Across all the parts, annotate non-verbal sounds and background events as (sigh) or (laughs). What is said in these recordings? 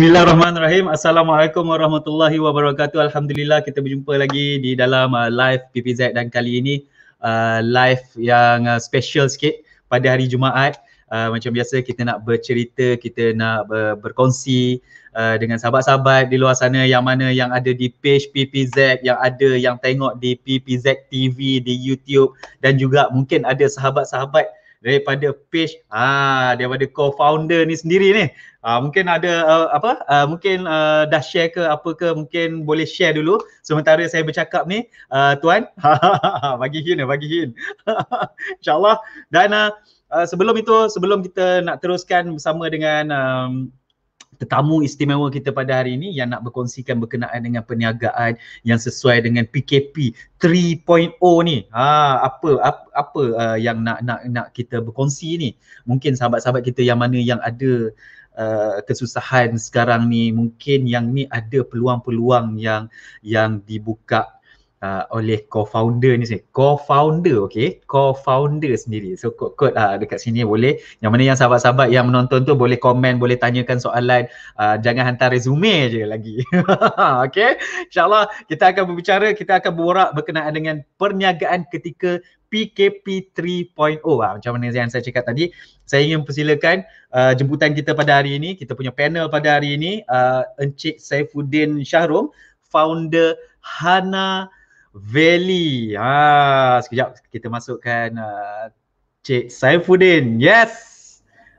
Bismillahirrahmanirrahim. Assalamualaikum warahmatullahi wabarakatuh. Alhamdulillah kita berjumpa lagi di dalam uh, live PPZ dan kali ini uh, live yang uh, special sikit pada hari Jumaat. Uh, macam biasa kita nak bercerita, kita nak uh, berkongsi uh, dengan sahabat-sahabat di luar sana yang mana yang ada di page PPZ, yang ada yang tengok di PPZ TV, di YouTube dan juga mungkin ada sahabat-sahabat uh, daripada page ah daripada co-founder ni sendiri ni. Ah mungkin ada uh, apa? Ah, mungkin uh, dah share ke apa ke mungkin boleh share dulu sementara saya bercakap ni uh, tuan. (laughs) bagi hin ya, bagi hin. (laughs) insya dan uh, sebelum itu sebelum kita nak teruskan bersama dengan um, tetamu istimewa kita pada hari ini yang nak berkongsikan berkenaan dengan perniagaan yang sesuai dengan PKP 3.0 ni. Ha apa apa, apa uh, yang nak nak nak kita berkongsi ni? Mungkin sahabat-sahabat kita yang mana yang ada uh, kesusahan sekarang ni, mungkin yang ni ada peluang-peluang yang yang dibuka uh, oleh co-founder ni sendiri. Co-founder, okay. Co-founder sendiri. So, kod-kod uh, ah, dekat sini boleh. Yang mana yang sahabat-sahabat yang menonton tu boleh komen, boleh tanyakan soalan. Uh, jangan hantar resume je lagi. (laughs) okay. InsyaAllah kita akan berbicara, kita akan berbual berkenaan dengan perniagaan ketika PKP 3.0. Uh, macam mana yang saya cakap tadi. Saya ingin persilakan uh, jemputan kita pada hari ini, kita punya panel pada hari ini, uh, Encik Saifuddin Syahrum, founder Hana Veli. Ha, sekejap kita masukkan uh, Cik Saifuddin. Yes.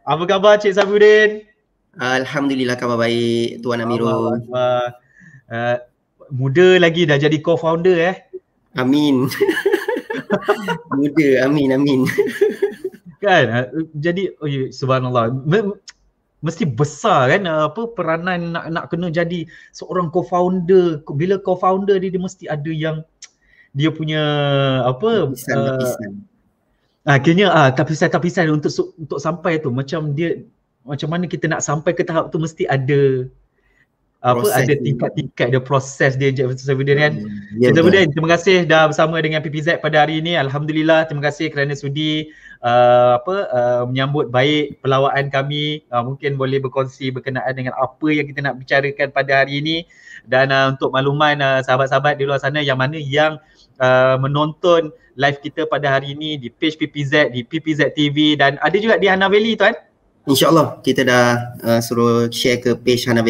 Apa khabar Cik Saifuddin? Alhamdulillah khabar baik Tuan Amirul. Uh, muda lagi dah jadi co-founder eh. Amin. (laughs) muda, amin, amin. kan? Uh, jadi, oh, ya, subhanallah mesti besar kan apa peranan nak nak kena jadi seorang co-founder bila co-founder dia, dia mesti ada yang dia punya apa lapisan, uh, lapisan. tapi ah, saya tapisan-tapisan ah, untuk untuk sampai tu macam dia macam mana kita nak sampai ke tahap tu mesti ada apa proses ada tingkat-tingkat dia proses dia Encik Fatul Sabudin kan. Yeah, hmm, yeah, ya, ya. terima kasih dah bersama dengan PPZ pada hari ini. Alhamdulillah terima kasih kerana sudi uh, apa uh, menyambut baik pelawaan kami. Uh, mungkin boleh berkongsi berkenaan dengan apa yang kita nak bicarakan pada hari ini dan uh, untuk makluman uh, sahabat-sahabat di luar sana yang mana yang uh, menonton live kita pada hari ini di page PPZ, di PPZ TV dan ada juga di Hana Valley tuan. InsyaAllah kita dah uh, suruh share ke page Hana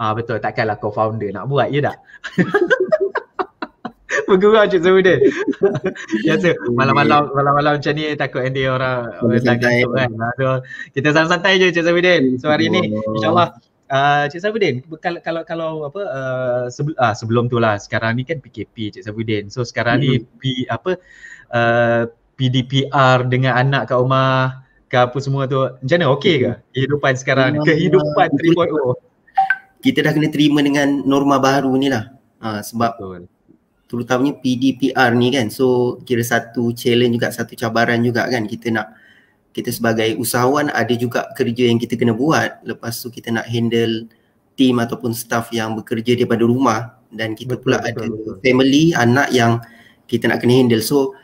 Ah betul takkanlah co-founder nak buat ya tak? (laughs) Bergurau Cik Zahudin. (laughs) Biasa malam-malam malam-malam macam ni takut nanti orang datang kan. Ah, kita santai-santai je Cik Zahudin. So hari ni oh. insyaAllah Uh, Cik Sabudin, kalau kalau, kalau apa uh, sebel, uh, sebelum tu lah sekarang ni kan PKP Cik Sabudin. So sekarang mm-hmm. ni hmm. P, apa uh, PDPR dengan anak kat rumah ke apa semua tu. Macam mana okey ke hmm. kehidupan sekarang ni? Hmm. Kehidupan 3.0 kita dah kena terima dengan norma baru ni lah ha, sebab Betul. terutamanya PDPR ni kan so kira satu challenge juga satu cabaran juga kan kita nak kita sebagai usahawan ada juga kerja yang kita kena buat lepas tu kita nak handle team ataupun staff yang bekerja daripada rumah dan kita betul, pula betul, ada betul. family anak yang kita nak kena handle so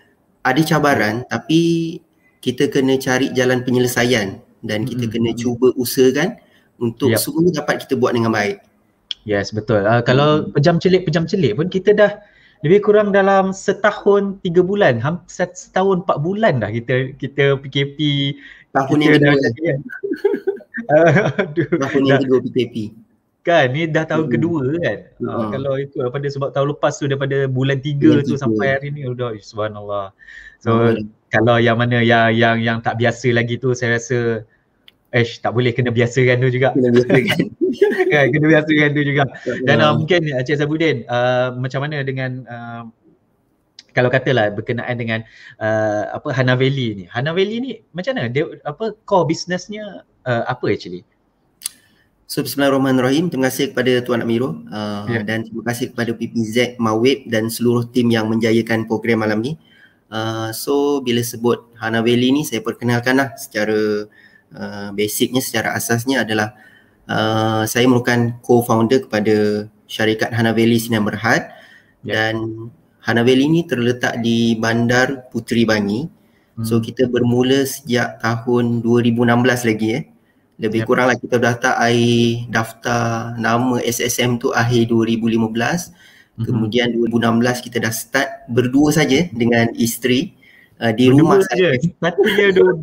ada cabaran tapi kita kena cari jalan penyelesaian dan kita mm-hmm. kena hmm. cuba usahakan untuk yep. semuanya dapat kita buat dengan baik. Yes, betul. Uh, kalau hmm. pejam celik pejam celik pun kita dah lebih kurang dalam setahun tiga bulan, hampir setahun empat bulan dah kita kita PKP tahun yang kedua. (laughs) aduh, tahun yang kedua PKP. Kan, ni dah tahun hmm. kedua kan. Ah, hmm. Uh, kalau itu daripada ah, sebab tahun lepas tu daripada bulan tiga hmm. tu hmm. sampai hari ni sudah eh, subhanallah. So hmm. kalau yang mana yang yang yang tak biasa lagi tu saya rasa Eh tak boleh kena biasakan tu juga. Kena biasa (laughs) kan, kena biasakan tu juga. Dan uh, uh. mungkin Encik uh, Sabudin uh, macam mana dengan uh, kalau katalah berkenaan dengan uh, apa Hanaveli ni. Hanaveli ni macam mana dia apa core bisnesnya uh, apa actually? So bismillahirrahmanirrahim. Terima kasih kepada Tuan Amirul uh, yeah. dan terima kasih kepada PPZ Mawib dan seluruh tim yang menjayakan program malam ni. Uh, so bila sebut Hanaveli ni saya perkenalkanlah secara Uh, basicnya secara asasnya adalah uh, saya merupakan co-founder kepada syarikat Hanaveli Sinar Berhad yeah. dan Hanaveli ini terletak di Bandar Puteri Bangi. Hmm. So kita bermula sejak tahun 2016 lagi eh. Lebih yeah. kuranglah kita daftar air daftar nama SSM tu akhir 2015. Hmm. Kemudian 2016 kita dah start berdua saja dengan isteri. Uh, uh, di rumah saja. (laughs) Satu dia dua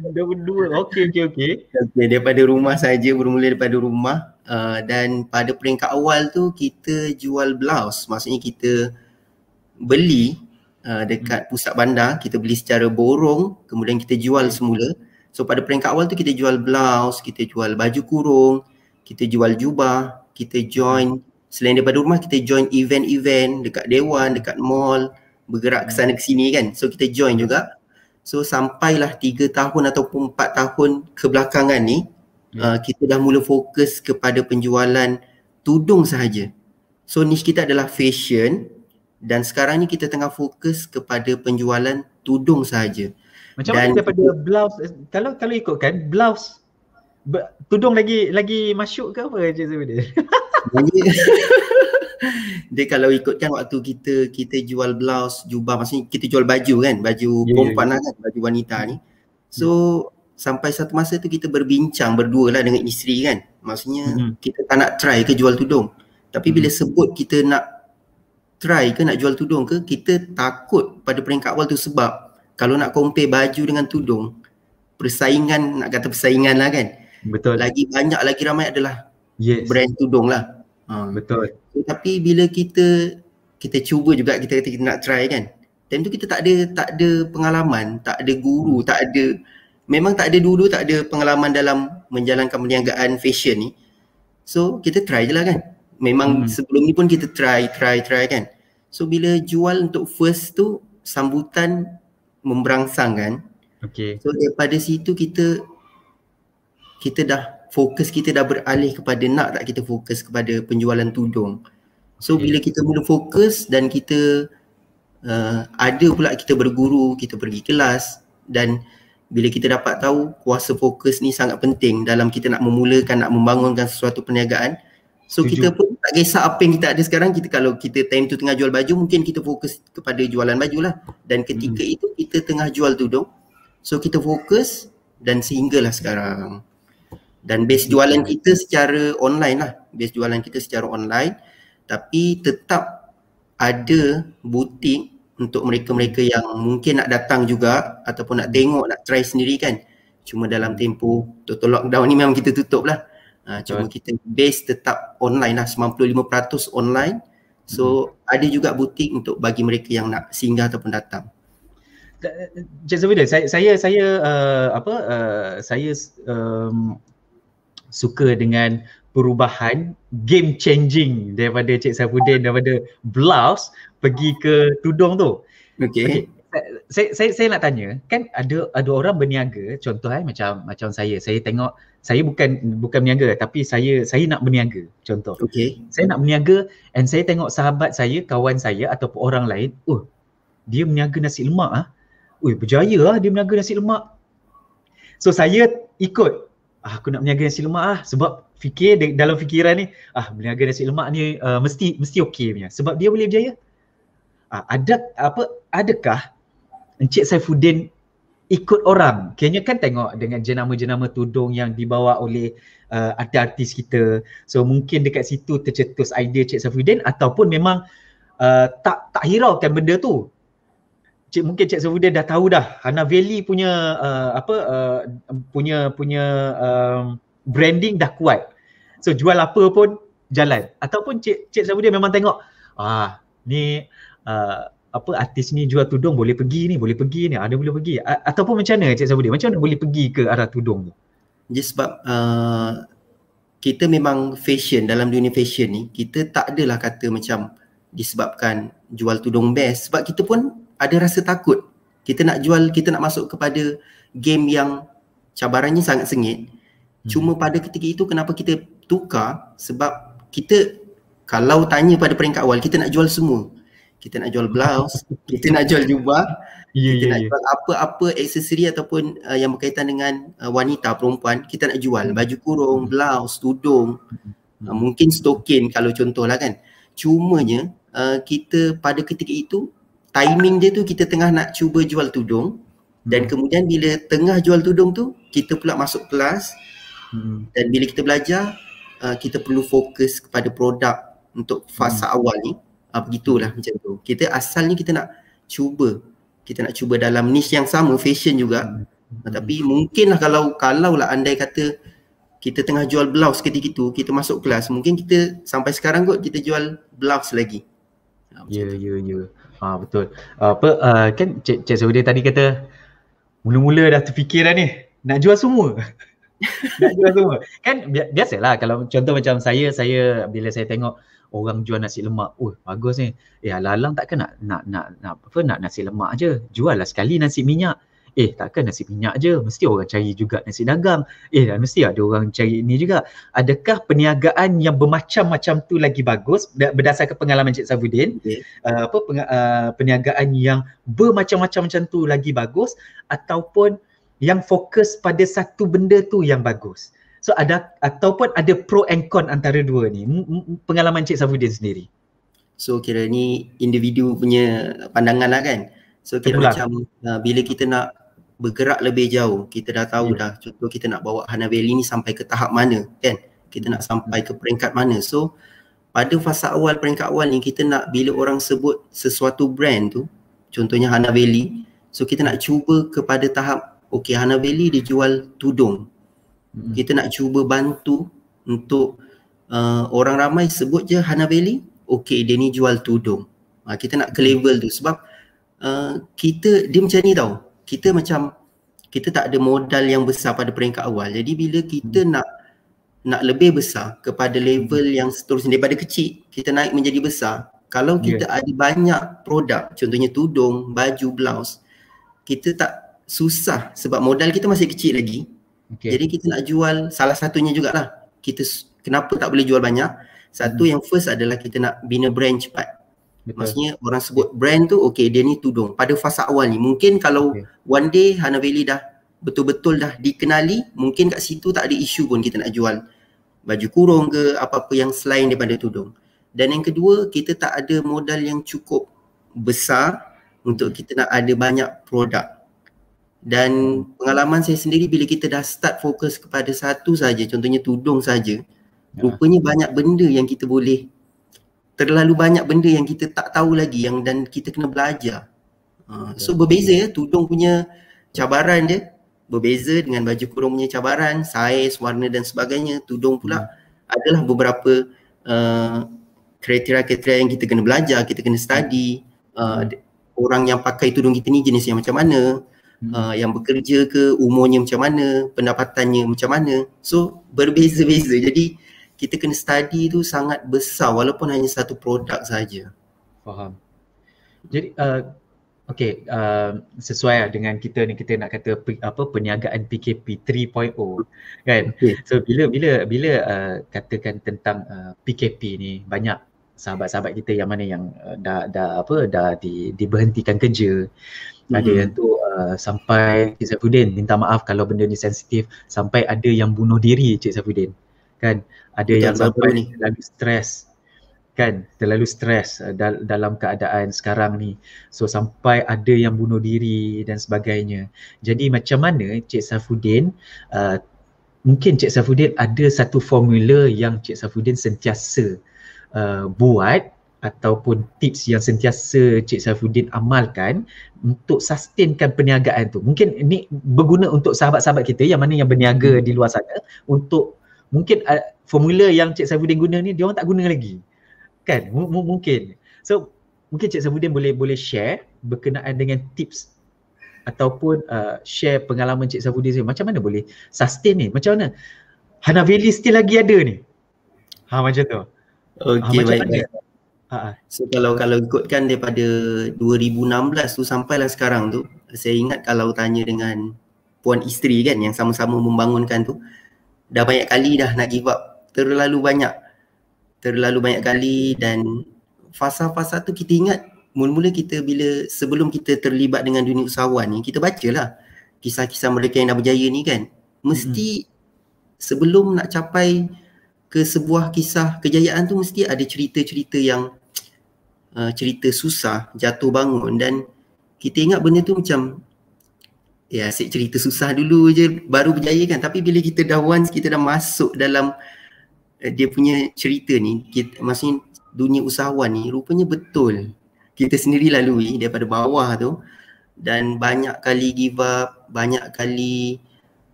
dua. Okey okey okey. Okey daripada rumah saja bermula daripada rumah uh, dan pada peringkat awal tu kita jual blouse maksudnya kita beli uh, dekat hmm. pusat bandar kita beli secara borong kemudian kita jual hmm. semula. So pada peringkat awal tu kita jual blouse, kita jual baju kurung, kita jual jubah, kita join hmm. selain daripada rumah kita join event-event dekat dewan, dekat mall, bergerak ke sana ke sini kan. So kita join juga. So sampailah 3 tahun ataupun 4 tahun kebelakangan ni hmm. uh, kita dah mula fokus kepada penjualan tudung sahaja. So niche kita adalah fashion dan sekarang ni kita tengah fokus kepada penjualan tudung sahaja. Macam dan mana daripada blouse eh, kalau kalau ikutkan blouse tudung lagi lagi masuk ke apa je sebenarnya? (laughs) (laughs) dia kalau ikutkan waktu kita kita jual blouse, jubah maksudnya kita jual baju kan, baju yeah, ya, perempuan yeah, ya. kan, baju wanita ni. Hmm. So yeah. sampai satu masa tu kita berbincang berdua lah dengan isteri kan. Maksudnya mm-hmm. kita tak nak try ke jual tudung. Tapi mm-hmm. bila hmm. sebut kita nak try ke nak jual tudung ke, kita takut pada peringkat awal tu sebab kalau nak compare baju dengan tudung, persaingan nak kata persaingan lah kan. Betul. Lagi banyak lagi ramai adalah yes. brand tudung lah. Ha. Betul. Eh, tapi bila kita kita cuba juga kita kata kita nak try kan. Time tu kita tak ada tak ada pengalaman, tak ada guru, tak ada memang tak ada dulu tak ada pengalaman dalam menjalankan perniagaan fashion ni. So kita try je lah kan. Memang hmm. sebelum ni pun kita try, try, try kan. So bila jual untuk first tu sambutan memberangsang kan. Okay. So daripada situ kita kita dah fokus kita dah beralih kepada nak tak kita fokus kepada penjualan tudung. So okay. bila kita mula fokus dan kita uh, ada pula kita berguru, kita pergi kelas dan bila kita dapat tahu kuasa fokus ni sangat penting dalam kita nak memulakan, nak membangunkan sesuatu perniagaan. So Tujuh. kita pun tak kisah apa yang kita ada sekarang, kita kalau kita time tu tengah jual baju mungkin kita fokus kepada jualan baju lah. Dan ketika hmm. itu kita tengah jual tudung. So kita fokus dan sehinggalah sekarang dan base jualan kita secara online lah base jualan kita secara online tapi tetap ada butik untuk mereka-mereka yang mungkin nak datang juga ataupun nak tengok nak try sendiri kan cuma dalam tempoh total lockdown ni memang kita tutup lah uh, cuma right. kita base tetap online lah 95% online so hmm. ada juga butik untuk bagi mereka yang nak singgah ataupun datang Jazawida, saya saya saya uh, apa uh, saya um, suka dengan perubahan game changing daripada Cik Sabudin daripada blouse pergi ke tudung tu. Okey. Okay. Saya, saya saya nak tanya, kan ada ada orang berniaga contoh eh macam macam saya. Saya tengok saya bukan bukan berniaga tapi saya saya nak berniaga contoh. Okey. Saya nak berniaga and saya tengok sahabat saya, kawan saya ataupun orang lain, oh dia berniaga nasi lemak ah. Ui berjaya lah dia berniaga nasi lemak. So saya ikut ah, aku nak berniaga nasi lemak lah sebab fikir dalam fikiran ni ah berniaga nasi lemak ni uh, mesti mesti okey punya sebab dia boleh berjaya. Ah, ada apa adakah Encik Saifuddin ikut orang? Kayaknya kan tengok dengan jenama-jenama tudung yang dibawa oleh uh, artis-artis kita. So mungkin dekat situ tercetus idea Encik Saifuddin ataupun memang uh, tak tak hiraukan benda tu Cik, mungkin Cik Sofudin dah tahu dah Hana Valley punya uh, apa uh, punya punya um, branding dah kuat. So jual apa pun jalan. Ataupun Cik Cik Sofudin memang tengok ah ni uh, apa artis ni jual tudung boleh pergi ni, boleh pergi ni, ada boleh pergi. A- ataupun macam mana Cik Sofudin? Macam mana boleh pergi ke arah tudung tu? Ya sebab uh, kita memang fashion dalam dunia fashion ni kita tak adalah kata macam disebabkan jual tudung best sebab kita pun ada rasa takut kita nak jual kita nak masuk kepada game yang cabarannya sangat sengit hmm. cuma pada ketika itu kenapa kita tukar sebab kita kalau tanya pada peringkat awal kita nak jual semua kita nak jual blouse (laughs) kita nak jual jubah yeah, kita yeah, nak yeah. jual apa-apa aksesori ataupun uh, yang berkaitan dengan uh, wanita perempuan kita nak jual hmm. baju kurung hmm. blouse tudung hmm. uh, mungkin stokin kalau contohlah kan cumanya uh, kita pada ketika itu timing dia tu kita tengah nak cuba jual tudung dan hmm. kemudian bila tengah jual tudung tu kita pula masuk kelas hmm. dan bila kita belajar uh, kita perlu fokus kepada produk untuk fasa hmm. awal ni ah, begitulah hmm. macam tu kita asalnya kita nak cuba kita nak cuba dalam niche yang sama fashion juga hmm. tapi mungkinlah kalau kalau lah andai kata kita tengah jual blouse ketika itu kita masuk kelas mungkin kita sampai sekarang kot kita jual blouse lagi ah, ya, ya ya ya Ha betul. Ah, apa uh, kan Cik Cik Saudi tadi kata mula-mula dah terfikir dah ni nak jual semua. (laughs) nak jual semua. Kan bi- biasalah kalau contoh macam saya saya bila saya tengok orang jual nasi lemak, oh bagus ni. Eh alang-alang takkan nak nak nak, nak apa nak nasi lemak aje. Jual lah sekali nasi minyak eh takkan nasi minyak je mesti orang cari juga nasi dagang eh dan mesti ada orang cari ini juga adakah perniagaan yang bermacam-macam tu lagi bagus berdasarkan pengalaman Cik Sabudin okay. Uh, apa peng, uh, perniagaan yang bermacam-macam macam tu lagi bagus ataupun yang fokus pada satu benda tu yang bagus so ada ataupun ada pro and con antara dua ni pengalaman Cik Sabudin sendiri so kira ni individu punya pandangan lah kan So kita macam uh, bila kita nak bergerak lebih jauh. Kita dah tahu yeah. dah contoh kita nak bawa Hanabeli ni sampai ke tahap mana kan? Kita nak sampai ke peringkat mana. So pada fasa awal peringkat awal ni kita nak bila orang sebut sesuatu brand tu contohnya Hanabeli so kita nak cuba kepada tahap okey Hanabeli dia jual tudung. Hmm. Kita nak cuba bantu untuk uh, orang ramai sebut je Hanabeli okey dia ni jual tudung. Ha, kita nak ke hmm. level tu sebab uh, kita dia macam ni tau kita macam kita tak ada modal yang besar pada peringkat awal. Jadi bila kita hmm. nak nak lebih besar kepada level yang seterusnya daripada kecil kita naik menjadi besar. Kalau kita yeah. ada banyak produk contohnya tudung, baju, blouse, kita tak susah sebab modal kita masih kecil lagi. Okay. Jadi kita nak jual salah satunya jugalah. Kita kenapa tak boleh jual banyak? Satu hmm. yang first adalah kita nak bina brand cepat. Betul. Maksudnya orang sebut brand tu okey dia ni tudung pada fasa awal ni. Mungkin kalau okay. one day Hana Valley dah betul-betul dah dikenali, mungkin kat situ tak ada isu pun kita nak jual baju kurung ke apa-apa yang selain daripada tudung. Dan yang kedua, kita tak ada modal yang cukup besar untuk hmm. kita nak ada banyak produk. Dan hmm. pengalaman saya sendiri bila kita dah start fokus kepada satu saja, contohnya tudung saja, ya. rupanya banyak benda yang kita boleh terlalu banyak benda yang kita tak tahu lagi yang dan kita kena belajar. Ha, so berbeza ya tudung punya cabaran dia berbeza dengan baju kurung punya cabaran, saiz, warna dan sebagainya. Tudung pula hmm. adalah beberapa uh, kriteria-kriteria uh, yang kita kena belajar, kita kena study. Hmm. Uh, orang yang pakai tudung kita ni jenis yang macam mana, hmm. uh, yang bekerja ke, umurnya macam mana, pendapatannya macam mana. So berbeza-beza. Jadi kita kena study tu sangat besar walaupun hanya satu produk saja. Faham. Jadi uh, okay uh, sesuai lah dengan kita ni kita nak kata apa perniagaan PKP 3.0 kan. Okay. So bila bila bila uh, katakan tentang uh, PKP ni banyak sahabat-sahabat kita yang mana yang uh, dah dah apa dah di diberhentikan kerja. hmm Ada mm-hmm. yang tu uh, sampai Cik Safudin minta maaf kalau benda ni sensitif sampai ada yang bunuh diri Cik Safudin kan ada yang sampai ni. terlalu stres kan terlalu stres eh, dal- dalam keadaan sekarang ni so sampai ada yang bunuh diri dan sebagainya jadi macam mana Cik Safuddin uh, eh, mungkin Cik Safuddin ada satu formula yang Cik Safuddin sentiasa uh, buat ataupun tips yang sentiasa Cik Saifuddin amalkan untuk sustainkan perniagaan tu. Mungkin ini berguna untuk sahabat-sahabat kita yang mana yang berniaga hmm. di luar sana untuk mungkin uh, formula yang Cik Saifuddin guna ni dia orang tak guna lagi. Kan? M- mungkin. So mungkin Cik Saifuddin boleh boleh share berkenaan dengan tips ataupun uh, share pengalaman Cik Saifuddin sendiri. Macam mana boleh sustain ni? Macam mana? Hanavili still lagi ada ni. Ha macam tu. Okey ha, baik. baik. Ha, ha. So kalau kalau ikutkan daripada 2016 tu sampailah sekarang tu, saya ingat kalau tanya dengan puan isteri kan yang sama-sama membangunkan tu, dah banyak kali dah nak give up terlalu banyak terlalu banyak kali dan fasa-fasa tu kita ingat mula-mula kita bila sebelum kita terlibat dengan dunia usahawan ni kita bacalah kisah-kisah mereka yang dah berjaya ni kan mesti hmm. sebelum nak capai ke sebuah kisah kejayaan tu mesti ada cerita-cerita yang uh, cerita susah jatuh bangun dan kita ingat benda tu macam Ya asyik cerita susah dulu je baru berjaya kan tapi bila kita dah once kita dah masuk dalam uh, dia punya cerita ni kita, maksudnya dunia usahawan ni rupanya betul kita sendiri lalui daripada bawah tu dan banyak kali give up, banyak kali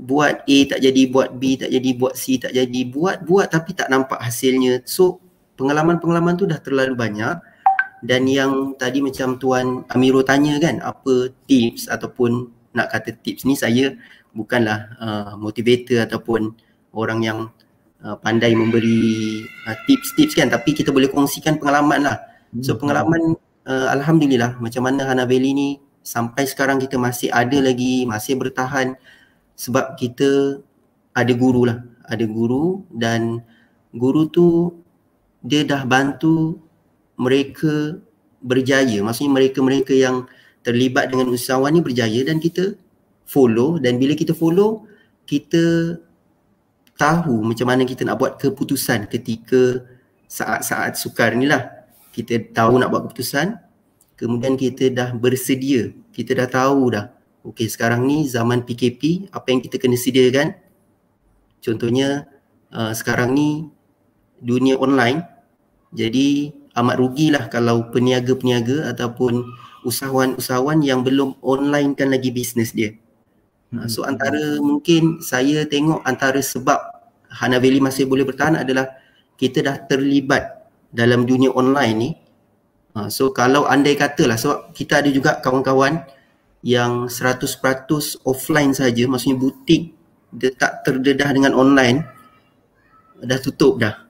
buat A tak jadi, buat B tak jadi, buat C tak jadi, buat-buat tapi tak nampak hasilnya. So pengalaman-pengalaman tu dah terlalu banyak dan yang tadi macam Tuan Amiro tanya kan apa tips ataupun nak kata tips ni saya bukanlah uh, motivator ataupun orang yang uh, pandai memberi uh, tips-tips kan tapi kita boleh kongsikan pengalaman lah so hmm. pengalaman uh, Alhamdulillah macam mana Hanabeli ni sampai sekarang kita masih ada lagi masih bertahan sebab kita ada guru lah ada guru dan guru tu dia dah bantu mereka berjaya maksudnya mereka-mereka yang terlibat dengan usahawan ni berjaya dan kita follow dan bila kita follow kita tahu macam mana kita nak buat keputusan ketika saat-saat sukar ni lah kita tahu nak buat keputusan kemudian kita dah bersedia kita dah tahu dah okey sekarang ni zaman PKP apa yang kita kena sediakan contohnya uh, sekarang ni dunia online jadi amat rugilah kalau peniaga-peniaga ataupun usahawan-usahawan yang belum online kan lagi bisnes dia. Ha, hmm. So antara mungkin saya tengok antara sebab Hana Valley masih boleh bertahan adalah kita dah terlibat dalam dunia online ni. Ha, so kalau andai katalah sebab kita ada juga kawan-kawan yang 100% offline saja, maksudnya butik dia tak terdedah dengan online dah tutup dah.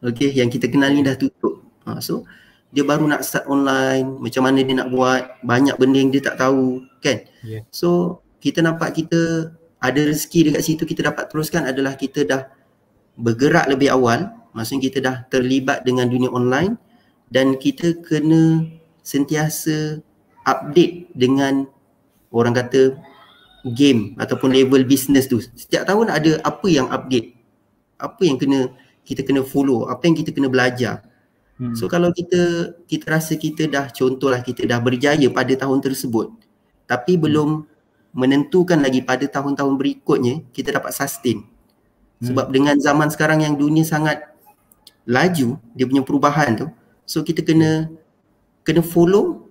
Okay, yang kita kenal ni dah tutup. Ha, so dia baru nak start online macam mana dia nak hmm. buat banyak benda yang dia tak tahu kan yeah. so kita nampak kita ada rezeki dekat situ kita dapat teruskan adalah kita dah bergerak lebih awal maksudnya kita dah terlibat dengan dunia online dan kita kena sentiasa update dengan orang kata game ataupun level business tu setiap tahun ada apa yang update apa yang kena kita kena follow apa yang kita kena belajar Hmm. So kalau kita kita rasa kita dah contohlah kita dah berjaya pada tahun tersebut tapi hmm. belum menentukan lagi pada tahun-tahun berikutnya kita dapat sustain. Hmm. Sebab dengan zaman sekarang yang dunia sangat laju dia punya perubahan tu. So kita kena kena follow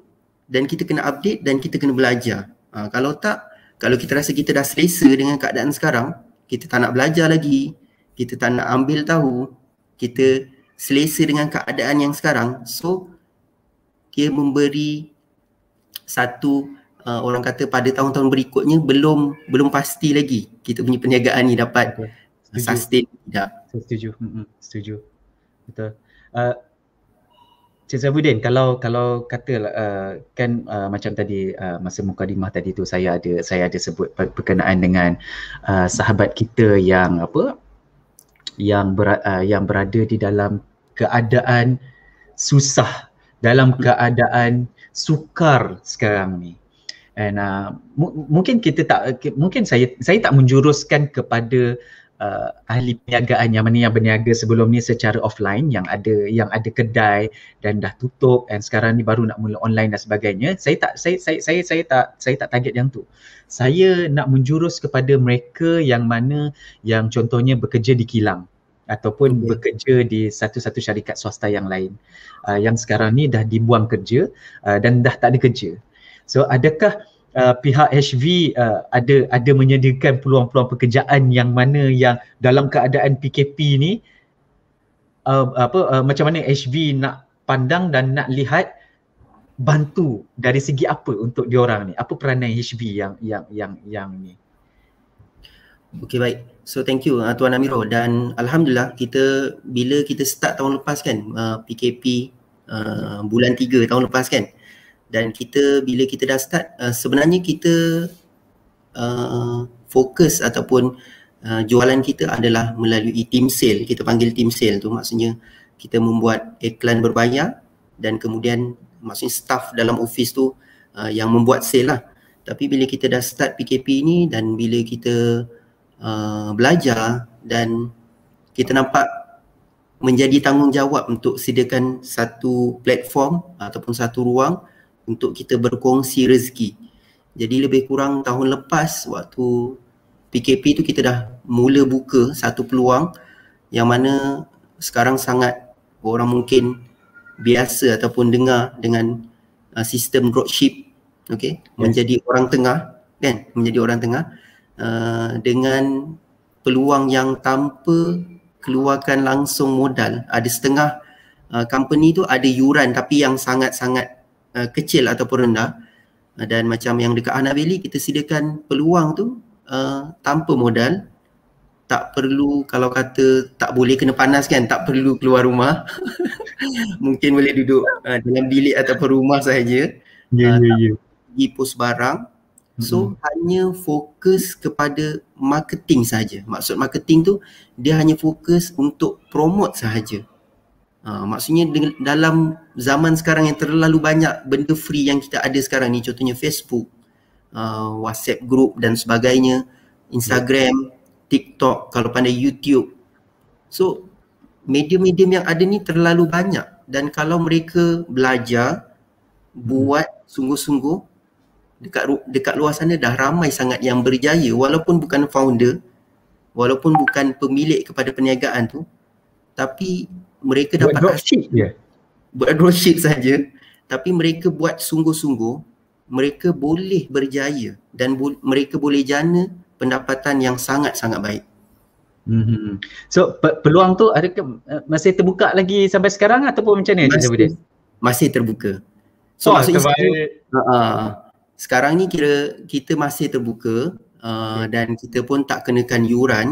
dan kita kena update dan kita kena belajar. Ha, kalau tak kalau kita rasa kita dah selesa dengan keadaan sekarang, kita tak nak belajar lagi, kita tak nak ambil tahu, kita selesa dengan keadaan yang sekarang so dia memberi satu uh, orang kata pada tahun-tahun berikutnya belum belum pasti lagi kita punya perniagaan ni dapat okay. sustain tidak setuju hmm setuju betul uh, Cik Zabudin, kalau kalau kata uh, kan uh, macam tadi uh, masa mukadimah tadi tu saya ada saya ada sebut berkenaan dengan uh, sahabat kita yang apa yang ber, uh, yang berada di dalam keadaan susah dalam hmm. keadaan sukar sekarang ni and uh, mungkin kita tak mungkin saya saya tak menjuruskan kepada uh, ahli perniagaan yang mana yang berniaga sebelum ni secara offline yang ada yang ada kedai dan dah tutup and sekarang ni baru nak mula online dan sebagainya saya tak saya saya saya, saya tak saya tak target yang tu saya nak menjurus kepada mereka yang mana yang contohnya bekerja di kilang ataupun okay. bekerja di satu-satu syarikat swasta yang lain uh, yang sekarang ni dah dibuang kerja uh, dan dah tak ada kerja. So adakah uh, pihak HV uh, ada ada menyediakan peluang-peluang pekerjaan yang mana yang dalam keadaan PKP ni uh, apa uh, macam mana HV nak pandang dan nak lihat bantu dari segi apa untuk diorang ni? Apa peranan HV yang yang yang yang ni? Okey baik. So thank you uh, Tuan Amirul dan alhamdulillah kita bila kita start tahun lepas kan uh, PKP uh, bulan tiga tahun lepas kan. Dan kita bila kita dah start uh, sebenarnya kita uh, fokus ataupun uh, jualan kita adalah melalui team sale. Kita panggil team sale tu maksudnya kita membuat iklan berbayar dan kemudian maksudnya staff dalam office tu uh, yang membuat sale lah. Tapi bila kita dah start PKP ni dan bila kita Uh, belajar dan kita nampak menjadi tanggungjawab untuk sediakan satu platform ataupun satu ruang untuk kita berkongsi rezeki. Jadi lebih kurang tahun lepas waktu PKP tu kita dah mula buka satu peluang yang mana sekarang sangat orang mungkin biasa ataupun dengar dengan uh, sistem dropship okay? menjadi orang tengah kan menjadi orang tengah uh, uh, dengan peluang yang tanpa keluarkan langsung modal ada setengah uh, company tu ada yuran tapi yang sangat-sangat uh, kecil ataupun rendah uh, dan macam yang dekat Anabeli kita sediakan peluang tu uh, tanpa modal tak perlu kalau kata tak boleh kena panas kan tak perlu keluar rumah (laughs) mungkin boleh duduk uh, dalam bilik ataupun rumah sahaja ya yeah, ya yeah, uh, yeah. pergi pos barang So hmm. hanya fokus kepada marketing saja. Maksud marketing tu dia hanya fokus untuk promote sahaja. Ha, maksudnya dalam zaman sekarang yang terlalu banyak benda free yang kita ada sekarang ni contohnya Facebook, uh, WhatsApp group dan sebagainya, Instagram, TikTok, kalau pandai YouTube. So media-media yang ada ni terlalu banyak dan kalau mereka belajar buat sungguh-sungguh dekat dekat luar sana dah ramai sangat yang berjaya walaupun bukan founder walaupun bukan pemilik kepada perniagaan tu tapi mereka buat dapat dropship dia buat dropship (laughs) saja tapi mereka buat sungguh-sungguh mereka boleh berjaya dan bo- mereka boleh jana pendapatan yang sangat-sangat baik Mm-hmm. So peluang tu adakah eh, masih terbuka lagi sampai sekarang ataupun macam mana? Masih, masih terbuka. So oh, maksudnya uh, sekarang ni kira kita masih terbuka uh, ya. dan kita pun tak kenakan yuran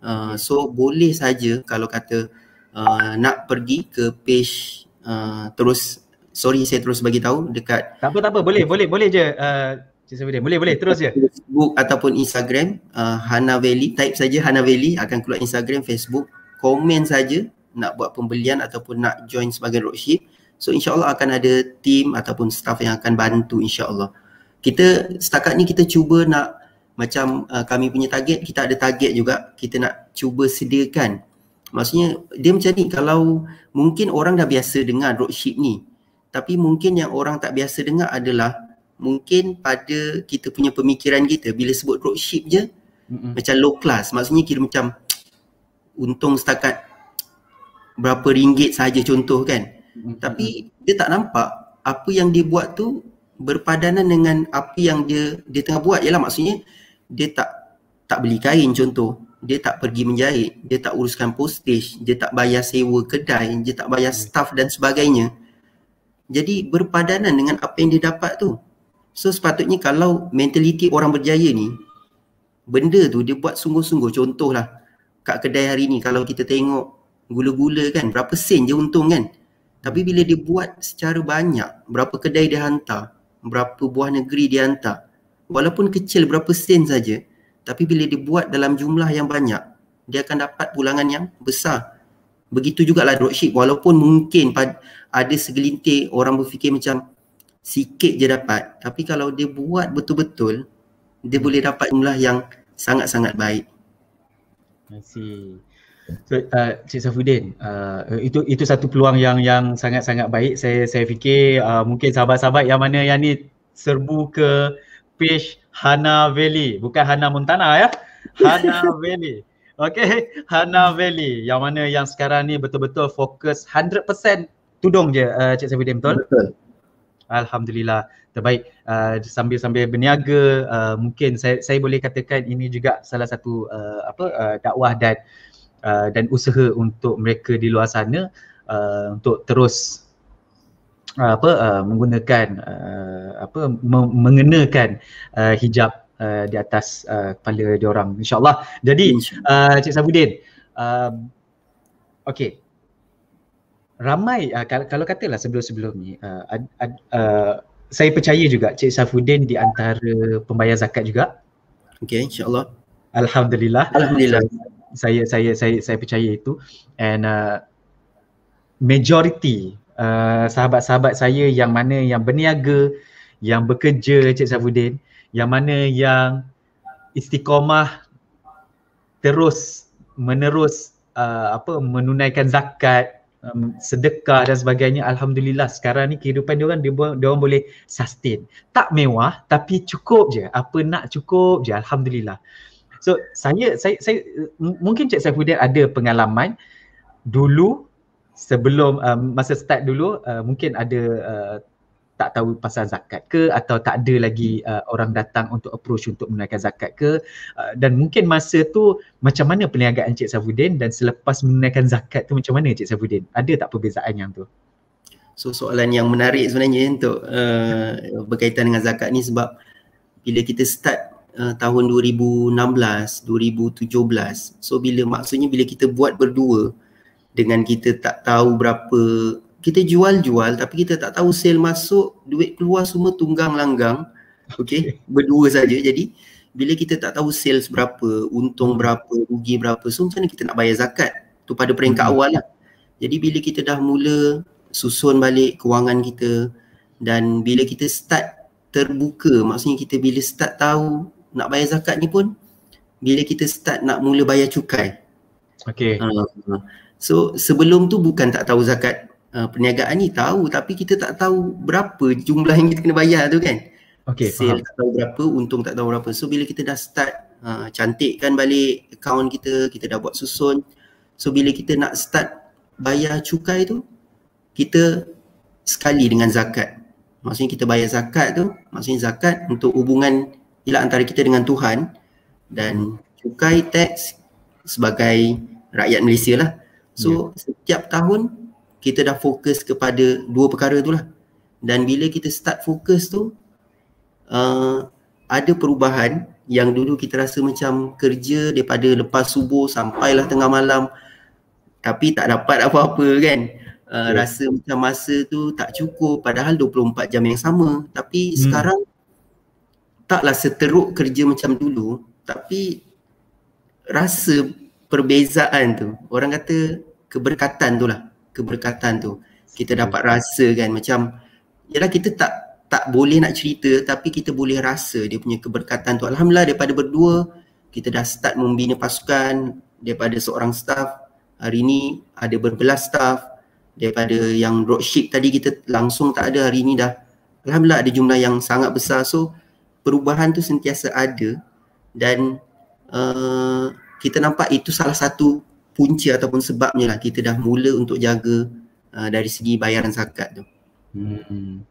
uh, ya. so boleh saja kalau kata uh, nak pergi ke page uh, terus sorry saya terus bagi tahu dekat tak apa tak apa boleh boleh boleh je uh... Boleh boleh terus je. Facebook ataupun Instagram uh, Hana Valley type saja Hana Valley akan keluar Instagram Facebook komen saja nak buat pembelian ataupun nak join sebagai dropship. So insyaAllah akan ada team ataupun staff yang akan bantu insyaAllah. Uh, kita setakat ni kita cuba nak macam uh, kami punya target kita ada target juga kita nak cuba sediakan maksudnya dia macam ni kalau mungkin orang dah biasa dengar dropship ni tapi mungkin yang orang tak biasa dengar adalah mungkin pada kita punya pemikiran kita bila sebut dropship je mm-hmm. macam low class maksudnya kira macam untung setakat berapa ringgit saja contoh kan mm-hmm. tapi dia tak nampak apa yang dia buat tu berpadanan dengan apa yang dia dia tengah buat ialah maksudnya dia tak tak beli kain contoh dia tak pergi menjahit dia tak uruskan postage dia tak bayar sewa kedai dia tak bayar hmm. staff dan sebagainya jadi berpadanan dengan apa yang dia dapat tu so sepatutnya kalau mentaliti orang berjaya ni benda tu dia buat sungguh-sungguh contohlah kat kedai hari ni kalau kita tengok gula-gula kan berapa sen je untung kan tapi bila dia buat secara banyak berapa kedai dia hantar berapa buah negeri dia hantar. Walaupun kecil berapa sen saja, tapi bila dibuat dalam jumlah yang banyak, dia akan dapat pulangan yang besar. Begitu jugalah dropship walaupun mungkin ada segelintir orang berfikir macam sikit je dapat. Tapi kalau dia buat betul-betul, dia boleh dapat jumlah yang sangat-sangat baik. Terima kasih uh, Cik Safudin, uh, itu itu satu peluang yang yang sangat-sangat baik saya saya fikir uh, mungkin sahabat-sahabat yang mana yang ni serbu ke page Hana Valley bukan Hana Montana ya Hana (laughs) Valley okay. Hana Valley yang mana yang sekarang ni betul-betul fokus 100% tudung je uh, Cik Safudin betul betul alhamdulillah terbaik uh, sambil-sambil berniaga uh, mungkin saya saya boleh katakan ini juga salah satu uh, apa uh, dakwah dan uh, Uh, dan usaha untuk mereka di luar sana uh, untuk terus uh, apa uh, menggunakan uh, apa mengenakan uh, hijab uh, di atas uh, kepala diorang insyaallah jadi uh, cik sabudin um, okey ramai uh, kalau, kalau katalah sebelum-sebelum ni uh, ad, ad, uh, saya percaya juga cik safudin di antara pembayar zakat juga okey insyaallah alhamdulillah alhamdulillah saya saya saya saya percaya itu and uh, majority uh, sahabat-sahabat saya yang mana yang berniaga yang bekerja Cik Safudin, yang mana yang istiqomah terus menerus uh, apa menunaikan zakat um, sedekah dan sebagainya alhamdulillah sekarang ni kehidupan dia orang dia, dia orang boleh sustain tak mewah tapi cukup je apa nak cukup je alhamdulillah uh, So saya saya saya mungkin Cik Saifuddin ada pengalaman dulu sebelum uh, masa start dulu uh, mungkin ada uh, tak tahu pasal zakat ke atau tak ada lagi uh, orang datang untuk approach untuk menunaikan zakat ke uh, dan mungkin masa tu macam mana perniagaan Cik Saifuddin dan selepas menunaikan zakat tu macam mana Cik Saifuddin ada tak perbezaan yang tu So soalan yang menarik sebenarnya untuk uh, berkaitan dengan zakat ni sebab bila kita start uh, tahun 2016, 2017. So bila maksudnya bila kita buat berdua dengan kita tak tahu berapa kita jual-jual tapi kita tak tahu sale masuk, duit keluar semua tunggang langgang. Okay, berdua saja. Jadi bila kita tak tahu sales berapa, untung hmm. berapa, rugi berapa, so macam mana kita nak bayar zakat? Tu pada peringkat hmm. awal lah. Jadi bila kita dah mula susun balik kewangan kita dan bila kita start terbuka maksudnya kita bila start tahu nak bayar zakat ni pun bila kita start nak mula bayar cukai. Okay. Uh, ah, so sebelum tu bukan tak tahu zakat uh, perniagaan ni tahu tapi kita tak tahu berapa jumlah yang kita kena bayar tu kan. Okay. Sale faham. tak tahu berapa, untung tak tahu berapa. So bila kita dah start uh, cantikkan balik account kita, kita dah buat susun. So bila kita nak start bayar cukai tu kita sekali dengan zakat. Maksudnya kita bayar zakat tu, maksudnya zakat untuk hubungan ialah antara kita dengan Tuhan dan hmm. cukai tax sebagai rakyat Malaysia lah. So yeah. setiap tahun kita dah fokus kepada dua perkara tu lah. Dan bila kita start fokus tu uh, ada perubahan yang dulu kita rasa macam kerja daripada lepas subuh sampailah tengah malam tapi tak dapat apa-apa kan. Uh, ya. rasa macam masa tu tak cukup padahal 24 jam yang sama tapi hmm. sekarang taklah seteruk kerja macam dulu tapi rasa perbezaan tu orang kata keberkatan tu lah keberkatan tu kita dapat rasa kan macam ialah kita tak tak boleh nak cerita tapi kita boleh rasa dia punya keberkatan tu Alhamdulillah daripada berdua kita dah start membina pasukan daripada seorang staff hari ni ada berbelas staff daripada yang roadship tadi kita langsung tak ada hari ni dah Alhamdulillah ada jumlah yang sangat besar so perubahan tu sentiasa ada dan uh, kita nampak itu salah satu punca ataupun sebabnya lah kita dah mula untuk jaga uh, dari segi bayaran zakat tu. Hmm.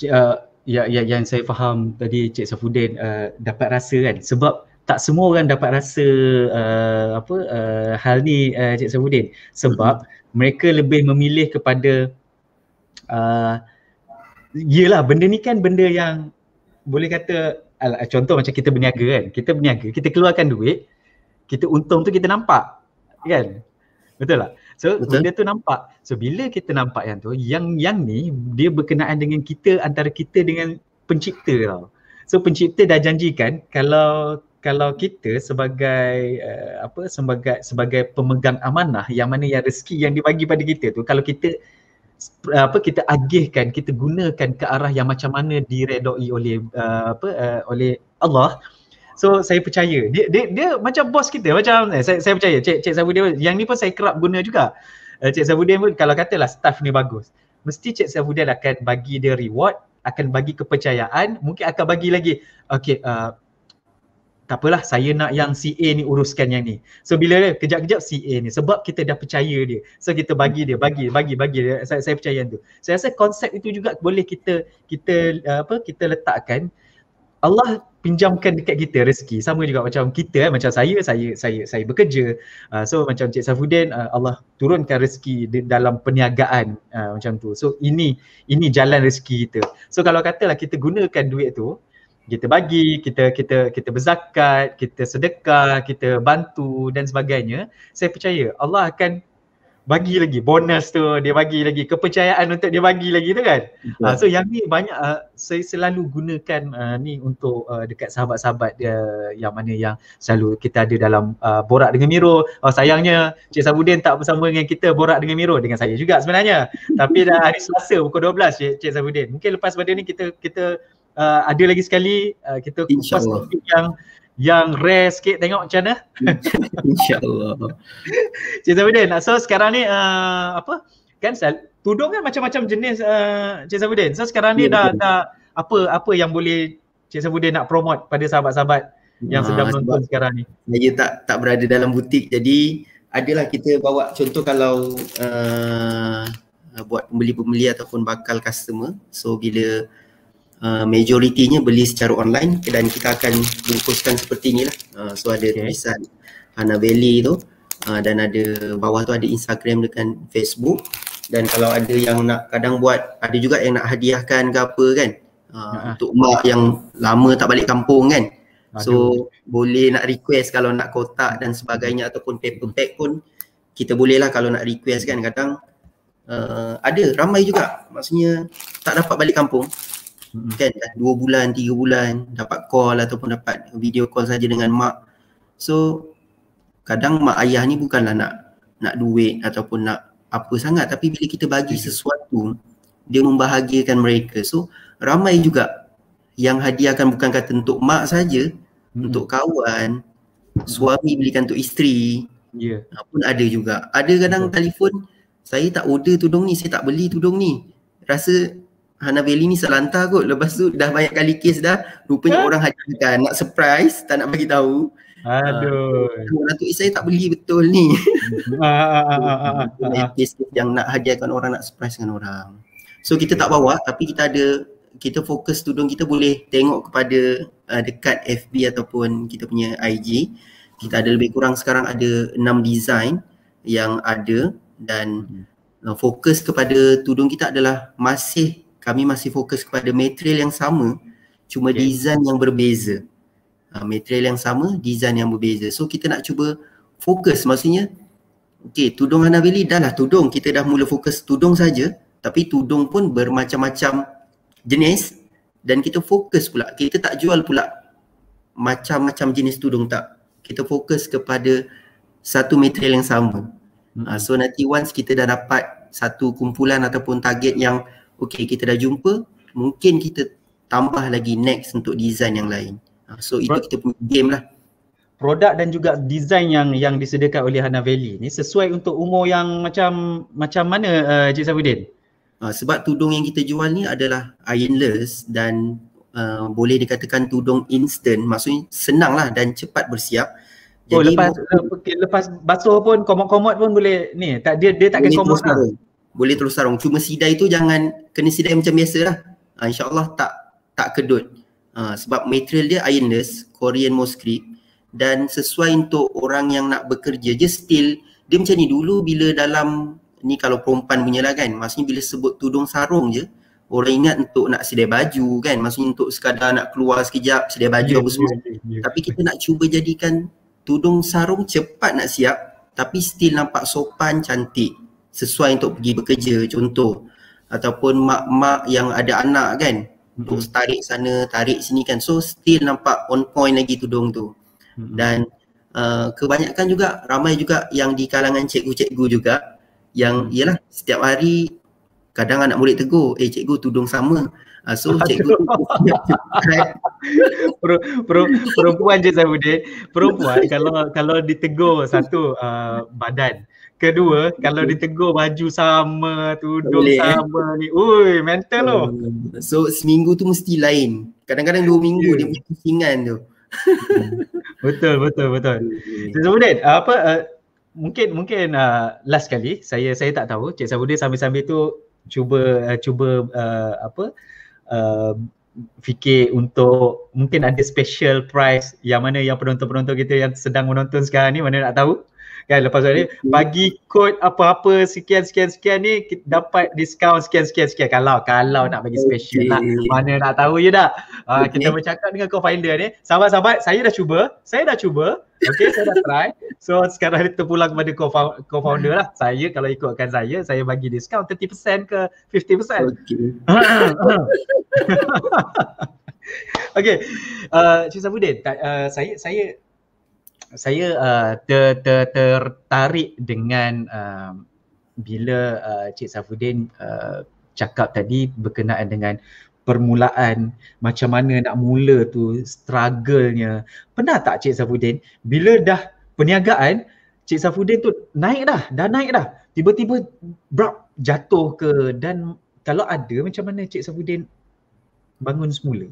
Cik, uh, ya, ya, yang saya faham tadi Cik Safudin uh, dapat rasa kan sebab tak semua orang dapat rasa uh, apa uh, hal ni uh, Cik Safudin sebab hmm mereka lebih memilih kepada uh, yelah benda ni kan benda yang boleh kata ala, contoh macam kita berniaga kan kita berniaga kita keluarkan duit kita untung tu kita nampak kan betul tak so betul. benda tu nampak so bila kita nampak yang tu yang yang ni dia berkenaan dengan kita antara kita dengan pencipta tau so pencipta dah janjikan kalau kalau kita sebagai uh, apa sebagai sebagai pemegang amanah yang mana yang rezeki yang dibagi pada kita tu kalau kita Eh, apa kita agihkan kita gunakan ke arah yang macam mana diredoi oleh uh, apa uh, oleh Allah so saya percaya dia dia, dia macam bos kita macam eh, saya saya percaya cik cik Sabudin yang ni pun saya kerap guna juga uh, cik Sabudin pun kalau katalah staff ni bagus mesti cik Sabudin akan bagi dia reward akan bagi kepercayaan mungkin akan bagi lagi okey uh, tak apalah saya nak yang CA ni uruskan yang ni. So bila dia kejap-kejap CA ni sebab kita dah percaya dia. So kita bagi dia, bagi, bagi, bagi dia. Saya, saya percaya yang tu. saya rasa konsep itu juga boleh kita kita apa kita letakkan Allah pinjamkan dekat kita rezeki. Sama juga macam kita eh, macam saya, saya saya saya bekerja. Uh, so macam Cik Safudin uh, ah, Allah turunkan rezeki di, dalam perniagaan uh, macam tu. So ini ini jalan rezeki kita. So kalau katalah kita gunakan duit tu kita bagi, kita kita kita berzakat, kita sedekah, kita bantu dan sebagainya, saya percaya Allah akan bagi lagi bonus tu, dia bagi lagi kepercayaan untuk dia bagi lagi tu kan. Uh, so yang ni banyak uh, saya selalu gunakan uh, ni untuk uh, dekat sahabat-sahabat dia yang mana yang selalu kita ada dalam uh, borak dengan Miro. Oh, sayangnya Cik Sabudin tak bersama dengan kita borak dengan Miro dengan saya juga sebenarnya. Tapi dah hari Selasa pukul 12 Cik, Cik Sabudin. Mungkin lepas pada ni kita kita uh, ada lagi sekali uh, kita kupas topik yang yang rare sikit tengok macam mana. (laughs) InsyaAllah. (laughs) Cik Zabudin, so sekarang ni uh, apa? Kan tudung kan macam-macam jenis uh, Cik Zabudin. So sekarang ni ya, dah, dah apa apa yang boleh Cik Zabudin nak promote pada sahabat-sahabat yang ha, sedang menonton sekarang ni. Saya tak tak berada dalam butik jadi adalah kita bawa contoh kalau uh, buat pembeli-pembeli ataupun bakal customer. So bila uh, majoritinya beli secara online dan kita akan bungkuskan seperti inilah. Uh, so ada okay. tulisan Hana Valley tu uh, dan ada bawah tu ada Instagram dengan Facebook dan kalau ada yang nak kadang buat ada juga yang nak hadiahkan ke apa kan uh, uh-huh. untuk mak yang lama tak balik kampung kan. So boleh nak request kalau nak kotak dan sebagainya ataupun paper bag pun kita boleh lah kalau nak request kan kadang uh, ada ramai juga maksudnya tak dapat balik kampung hmm kan dah 2 bulan tiga bulan dapat call ataupun dapat video call saja dengan mak so kadang mak ayah ni bukanlah nak nak duit ataupun nak apa sangat tapi bila kita bagi hmm sesuatu dia membahagiakan mereka so ramai juga yang hadiahkan bukan kata untuk mak saja hmm untuk kawan suami belikan untuk isteri yeah. Ha, pun ada juga ada kadang yeah. telefon saya tak order tudung ni saya tak beli tudung ni rasa Hanaveli ni selantar kot. Lepas tu dah banyak kali kes dah. Rupanya orang hajikan. Nak surprise, tak nak bagi tahu. Aduh. Uh, ah, Ratu Isai tak beli betul ni. (laughs) Ah, ah, ah, ah, ah yang nak hajikan orang, nak surprise dengan orang. So kita tak bawa tapi kita ada kita fokus tudung kita boleh tengok kepada uh, dekat FB ataupun kita punya IG. Kita ada lebih kurang sekarang ada enam design yang ada dan uh, fokus kepada tudung kita adalah masih kami masih fokus kepada material yang sama cuma okay. design yang berbeza uh, material yang sama design yang berbeza so kita nak cuba fokus maksudnya okey tudung Hanabili dah lah tudung kita dah mula fokus tudung saja tapi tudung pun bermacam-macam jenis dan kita fokus pula kita tak jual pula macam-macam jenis tudung tak kita fokus kepada satu material yang sama uh, so nanti once kita dah dapat satu kumpulan ataupun target yang okay kita dah jumpa mungkin kita tambah lagi next untuk design yang lain ha, so itu kita punya game lah produk dan juga design yang yang disediakan oleh Hana Valley ni sesuai untuk umur yang macam macam mana uh, Cik Sabudin? Uh, ha, sebab tudung yang kita jual ni adalah ironless dan uh, boleh dikatakan tudung instant maksudnya senang lah dan cepat bersiap oh, lepas, lepas basuh pun komot-komot pun boleh ni tak dia dia takkan komot lah boleh terus sarung. Cuma sidai tu jangan kena sidai macam biasa lah. Ha, ah, InsyaAllah tak tak kedut. Ha, sebab material dia ironless, Korean Moskrip dan sesuai untuk orang yang nak bekerja je still dia macam ni dulu bila dalam ni kalau perempuan punya lah kan maksudnya bila sebut tudung sarung je orang ingat untuk nak sedia baju kan maksudnya untuk sekadar nak keluar sekejap sedia baju yeah, apa semua yeah, yeah. Ya. tapi kita nak cuba jadikan tudung sarung cepat nak siap tapi still nampak sopan cantik sesuai untuk pergi bekerja contoh ataupun mak-mak yang ada anak kan hmm. untuk hmm. tarik sana tarik sini kan so still nampak on point lagi tudung tu hmm. dan uh, kebanyakan juga ramai juga yang di kalangan cikgu-cikgu juga yang hmm. ialah setiap hari kadang anak murid tegur eh cikgu tudung sama uh, so cikgu (laughs) perempuan je saya budi perempuan kalau kalau ditegur satu uh, badan Kedua, kalau ditegur baju sama, tudung Boleh, eh? sama eh? ni. Ui, mental uh, tu. Hmm, so, seminggu tu mesti lain. Kadang-kadang dua minggu yeah. dia punya pusingan tu. (laughs) betul, betul, betul. Okay. So, Sabudin, uh, apa, uh, mungkin mungkin uh, last kali, saya saya tak tahu. Cik Sabudin sambil-sambil tu cuba, uh, cuba uh, apa, uh, fikir untuk mungkin ada special price. yang mana yang penonton-penonton kita yang sedang menonton sekarang ni mana nak tahu kan lepas tu hmm. bagi kod apa-apa sekian sekian sekian ni dapat diskaun sekian sekian sekian kalau kalau nak bagi special okay. lah mana nak tahu ya dah uh, okay. kita bercakap dengan co-finder ni sahabat-sahabat saya dah cuba saya dah cuba Okay, saya dah try so sekarang ni terpulang kepada co-founder lah saya kalau ikutkan saya saya bagi diskaun 30% ke 50% okey okey uh, Cik Sabudin uh, ah, saya saya saya uh, ter tertarik dengan uh, bila uh, Cik Safuddin uh, cakap tadi berkenaan dengan permulaan macam mana nak mula tu strugglenya pernah tak Cik Safuddin bila dah perniagaan Cik Safuddin tu naik dah dah naik dah tiba-tiba brap jatuh ke dan kalau ada macam mana Cik Safuddin bangun semula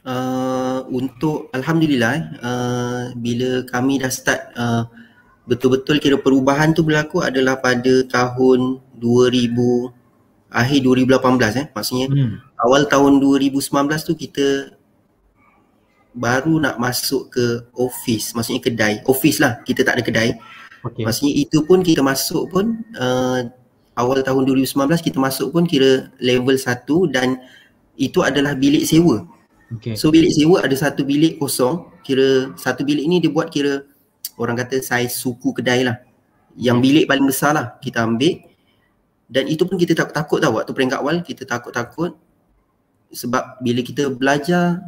Uh, untuk Alhamdulillah eh, uh, bila kami dah start uh, betul-betul kira perubahan tu berlaku adalah pada tahun 2000 akhir 2018 eh maksudnya hmm. awal tahun 2019 tu kita baru nak masuk ke office maksudnya kedai office lah kita tak ada kedai okay. maksudnya itu pun kita masuk pun uh, awal tahun 2019 kita masuk pun kira level 1 dan itu adalah bilik sewa Okay. So bilik sewa ada satu bilik kosong, kira satu bilik ni dia buat kira orang kata saiz suku kedai lah. Yang bilik paling besar lah kita ambil. Dan itu pun kita takut-takut tau waktu peringkat awal kita takut-takut sebab bila kita belajar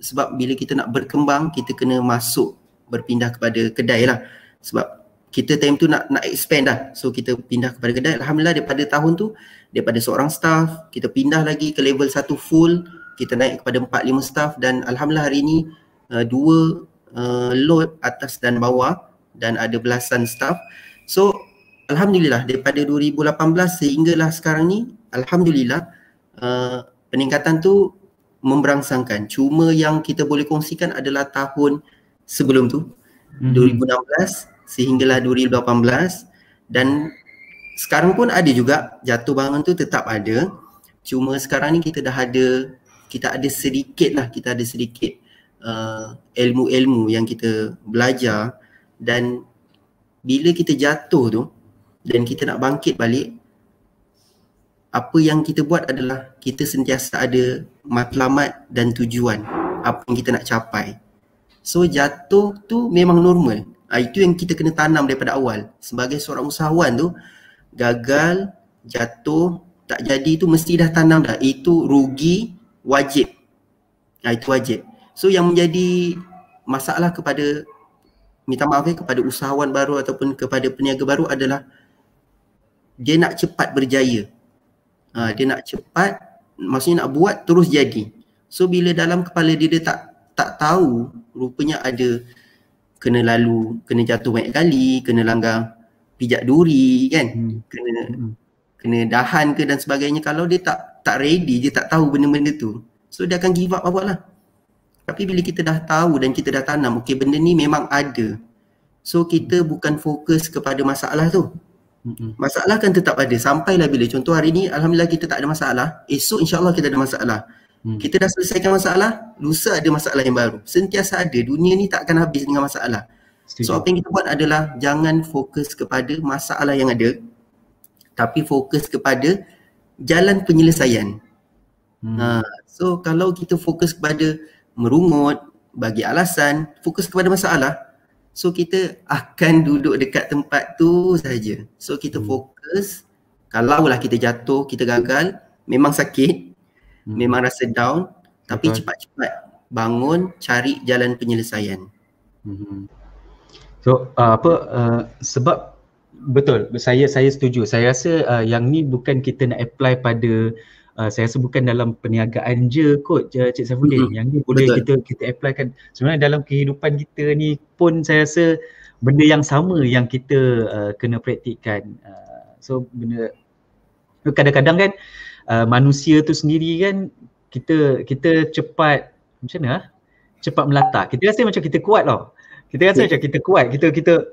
sebab bila kita nak berkembang kita kena masuk berpindah kepada kedai lah sebab kita time tu nak nak expand dah so kita pindah kepada kedai Alhamdulillah daripada tahun tu daripada seorang staff kita pindah lagi ke level satu full kita naik kepada 4-5 staff dan Alhamdulillah hari ini uh, dua uh, load atas dan bawah dan ada belasan staff. So Alhamdulillah daripada 2018 sehinggalah sekarang ni Alhamdulillah uh, peningkatan tu memberangsangkan. Cuma yang kita boleh kongsikan adalah tahun sebelum tu hmm. 2016 sehinggalah 2018 dan sekarang pun ada juga jatuh bangun tu tetap ada. Cuma sekarang ni kita dah ada kita ada sedikit lah kita ada sedikit uh, ilmu-ilmu yang kita belajar dan bila kita jatuh tu dan kita nak bangkit balik apa yang kita buat adalah kita sentiasa ada matlamat dan tujuan apa yang kita nak capai so jatuh tu memang normal ha, itu yang kita kena tanam daripada awal sebagai seorang usahawan tu gagal jatuh tak jadi tu mesti dah tanam dah itu rugi wajib. Ha, itu wajib. So yang menjadi masalah kepada minta maaf eh, kepada usahawan baru ataupun kepada peniaga baru adalah dia nak cepat berjaya. Ha, dia nak cepat maksudnya nak buat terus jadi. So bila dalam kepala dia, dia tak tak tahu rupanya ada kena lalu, kena jatuh banyak kali, kena langgar pijak duri kan, hmm. kena hmm. kena dahan ke dan sebagainya kalau dia tak tak ready je tak tahu benda-benda tu so dia akan give up awal lah tapi bila kita dah tahu dan kita dah tanam okey benda ni memang ada so kita bukan fokus kepada masalah tu masalah kan tetap ada sampai lah bila contoh hari ni alhamdulillah kita tak ada masalah esok insya Allah kita ada masalah mm. kita dah selesaikan masalah lusa ada masalah yang baru sentiasa ada dunia ni tak akan habis dengan masalah So apa yang kita buat adalah jangan fokus kepada masalah yang ada tapi fokus kepada jalan penyelesaian. Hmm. Ha, so kalau kita fokus kepada merungut, bagi alasan, fokus kepada masalah, so kita akan duduk dekat tempat tu saja. So kita hmm. fokus, kalaulah kita jatuh, kita gagal, memang sakit, hmm. memang rasa down, tapi cepat-cepat bangun, cari jalan penyelesaian. Hmm. So uh, apa uh, sebab betul saya saya setuju saya rasa uh, yang ni bukan kita nak apply pada Uh, saya rasa bukan dalam perniagaan je kot uh, Cik Safuddin mm-hmm. yang ni boleh Betul. kita kita kan. sebenarnya dalam kehidupan kita ni pun saya rasa benda yang sama yang kita uh, kena praktikkan uh, so benda kadang-kadang kan uh, manusia tu sendiri kan kita kita cepat macam mana ah? cepat melata kita rasa macam kita kuat lah kita rasa yeah. macam kita kuat kita kita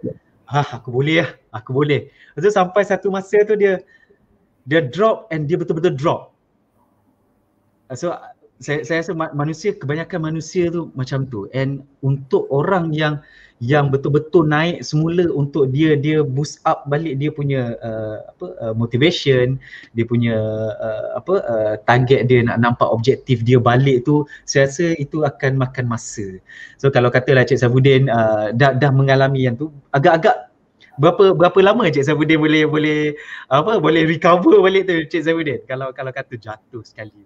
ha aku boleh lah, aku boleh. Lepas tu sampai satu masa tu dia dia drop and dia betul-betul drop. So saya saya rasa manusia kebanyakan manusia tu macam tu and untuk orang yang yang betul-betul naik semula untuk dia dia boost up balik dia punya uh, apa uh, motivation dia punya uh, apa uh, target dia nak nampak objektif dia balik tu saya rasa itu akan makan masa. So kalau katalah Cik Sabudin uh, dah dah mengalami yang tu agak-agak berapa berapa lama Cik Sabudin boleh boleh apa boleh recover balik tu Cik Sabudin kalau kalau kata jatuh sekali.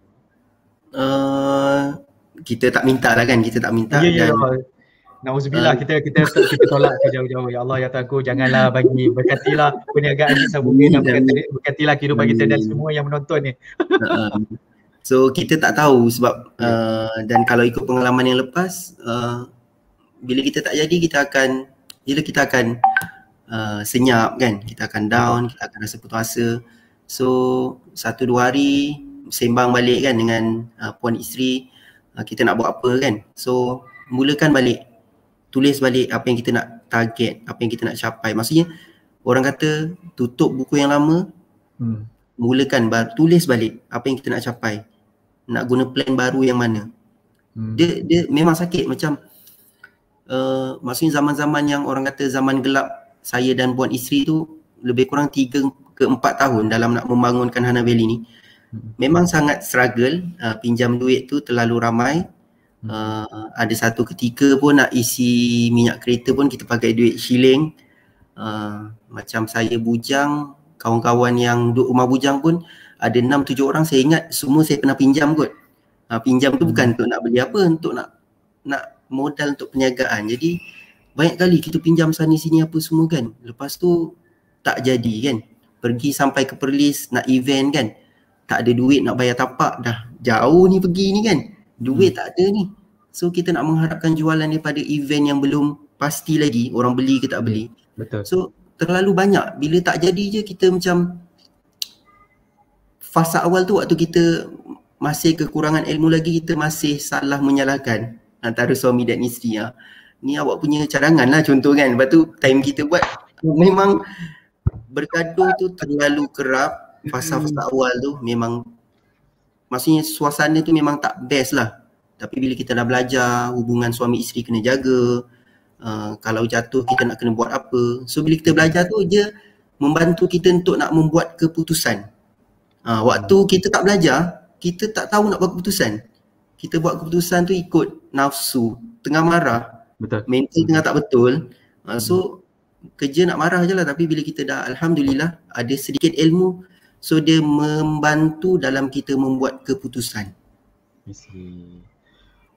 Uh, kita tak minta lah kan kita tak minta yeah, ya, dan yeah. Nauzubillah uh, kita kita kita tolak ke jauh-jauh. Ya Allah ya Tuhanku janganlah bagi berkatilah perniagaan kita bumi berkatilah, berkatilah kehidupan kita dan semua yang menonton ni. Um. so kita tak tahu sebab uh, dan kalau ikut pengalaman yang lepas uh, bila kita tak jadi kita akan bila kita akan uh, senyap kan kita akan down kita akan rasa putus asa so satu dua hari sembang balik kan dengan uh, puan isteri uh, kita nak buat apa kan so mulakan balik tulis balik apa yang kita nak target, apa yang kita nak capai. Maksudnya orang kata tutup buku yang lama, hmm. mulakan bar, tulis balik apa yang kita nak capai. Nak guna plan baru yang mana. Hmm. Dia, dia memang sakit macam uh, maksudnya zaman-zaman yang orang kata zaman gelap saya dan buat isteri tu lebih kurang tiga ke empat tahun dalam nak membangunkan Hana Valley ni. Hmm. Memang sangat struggle, uh, pinjam duit tu terlalu ramai, uh, ada satu ketika pun nak isi minyak kereta pun kita pakai duit shilling uh, macam saya bujang kawan-kawan yang duduk rumah bujang pun ada enam tujuh orang saya ingat semua saya pernah pinjam kot uh, pinjam tu bukan hmm. untuk nak beli apa untuk nak nak modal untuk perniagaan jadi banyak kali kita pinjam sana sini apa semua kan lepas tu tak jadi kan pergi sampai ke perlis nak event kan tak ada duit nak bayar tapak dah jauh ni pergi ni kan duit hmm. tak ada ni so kita nak mengharapkan jualan ni pada event yang belum pasti lagi orang beli ke tak beli betul so terlalu banyak bila tak jadi je kita macam fasa awal tu waktu kita masih kekurangan ilmu lagi kita masih salah menyalahkan antara suami dan isteri ya. ni awak punya cadangan lah contoh kan lepas tu time kita buat memang bergaduh tu terlalu kerap fasa-fasa hmm. awal tu memang maksudnya suasana tu memang tak best lah tapi bila kita dah belajar hubungan suami isteri kena jaga uh, kalau jatuh kita nak kena buat apa so bila kita belajar tu je membantu kita untuk nak membuat keputusan uh, waktu kita tak belajar kita tak tahu nak buat keputusan kita buat keputusan tu ikut nafsu tengah marah betul mental tengah tak betul uh, so hmm. kerja nak marah je lah tapi bila kita dah Alhamdulillah ada sedikit ilmu So dia membantu dalam kita membuat keputusan.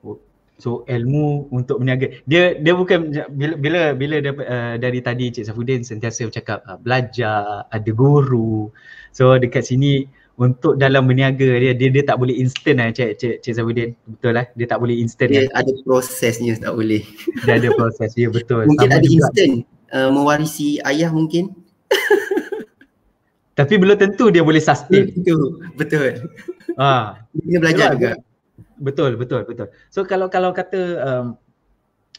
Oh, so ilmu untuk berniaga. Dia dia bukan bila bila, bila uh, dari tadi Cik Safudin sentiasa bercakap uh, belajar, ada guru. So dekat sini untuk dalam berniaga dia dia, dia tak boleh instant lah Cik Cik Cik Safudin. Betul lah. Dia tak boleh instant. Dia lah. ada prosesnya tak boleh. Dia ada proses. Ya betul. (laughs) Mungkin Sama ada juga. instant uh, mewarisi ayah mungkin. (laughs) Tapi belum tentu dia boleh sustain. Betul. Betul. Ha. Dia belajar betul. juga. Betul, betul, betul. So kalau kalau kata um,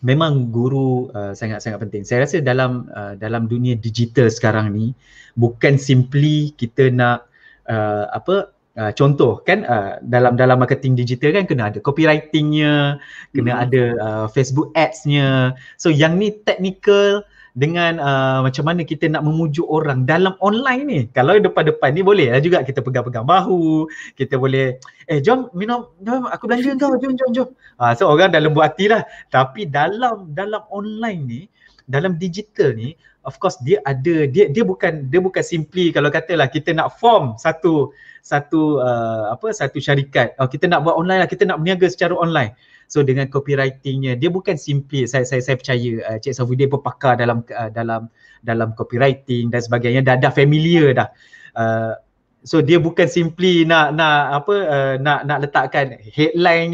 memang guru uh, sangat-sangat penting. Saya rasa dalam uh, dalam dunia digital sekarang ni bukan simply kita nak uh, apa Uh, contoh kan uh, dalam dalam marketing digital kan kena ada copywritingnya, kena hmm. ada uh, Facebook adsnya. So yang ni technical, dengan uh, macam mana kita nak memujuk orang dalam online ni. Kalau depan-depan ni boleh lah juga kita pegang-pegang bahu, kita boleh eh jom minum, jom aku belanja kau, jom jom jom. Uh, so orang dalam buat hati lah. Tapi dalam dalam online ni, dalam digital ni, of course dia ada dia dia bukan dia bukan simply kalau katalah kita nak form satu satu uh, apa satu syarikat oh, kita nak buat online lah kita nak berniaga secara online so dengan copywritingnya dia bukan simply saya saya saya percaya uh, Cik Safi dia berpakar dalam uh, dalam dalam copywriting dan sebagainya dah dah familiar dah uh, So dia bukan simply nak nak apa uh, nak nak letakkan headline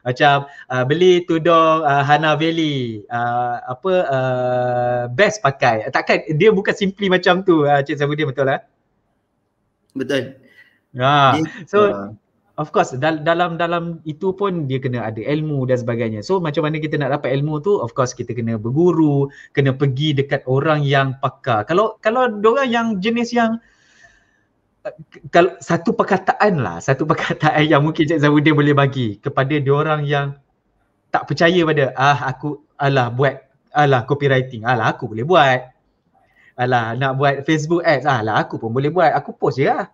macam uh, beli tudung uh, eh, Hana Valley uh, apa uh, best pakai. Takkan dia bukan simply macam tu uh, Cik Sabudin betul lah. Eh? Betul. Ha. Ah. So of course dal- dalam dalam itu pun dia kena ada ilmu dan sebagainya. So macam mana kita nak dapat ilmu tu? Of course kita kena berguru, kena pergi dekat orang yang pakar. Kalau kalau orang yang jenis yang kalau satu perkataan lah, satu perkataan yang mungkin Cik Zawudin boleh bagi kepada orang yang tak percaya pada ah aku alah buat alah copywriting, alah aku boleh buat. Alah nak buat Facebook ads, alah aku pun boleh buat. Aku post je lah.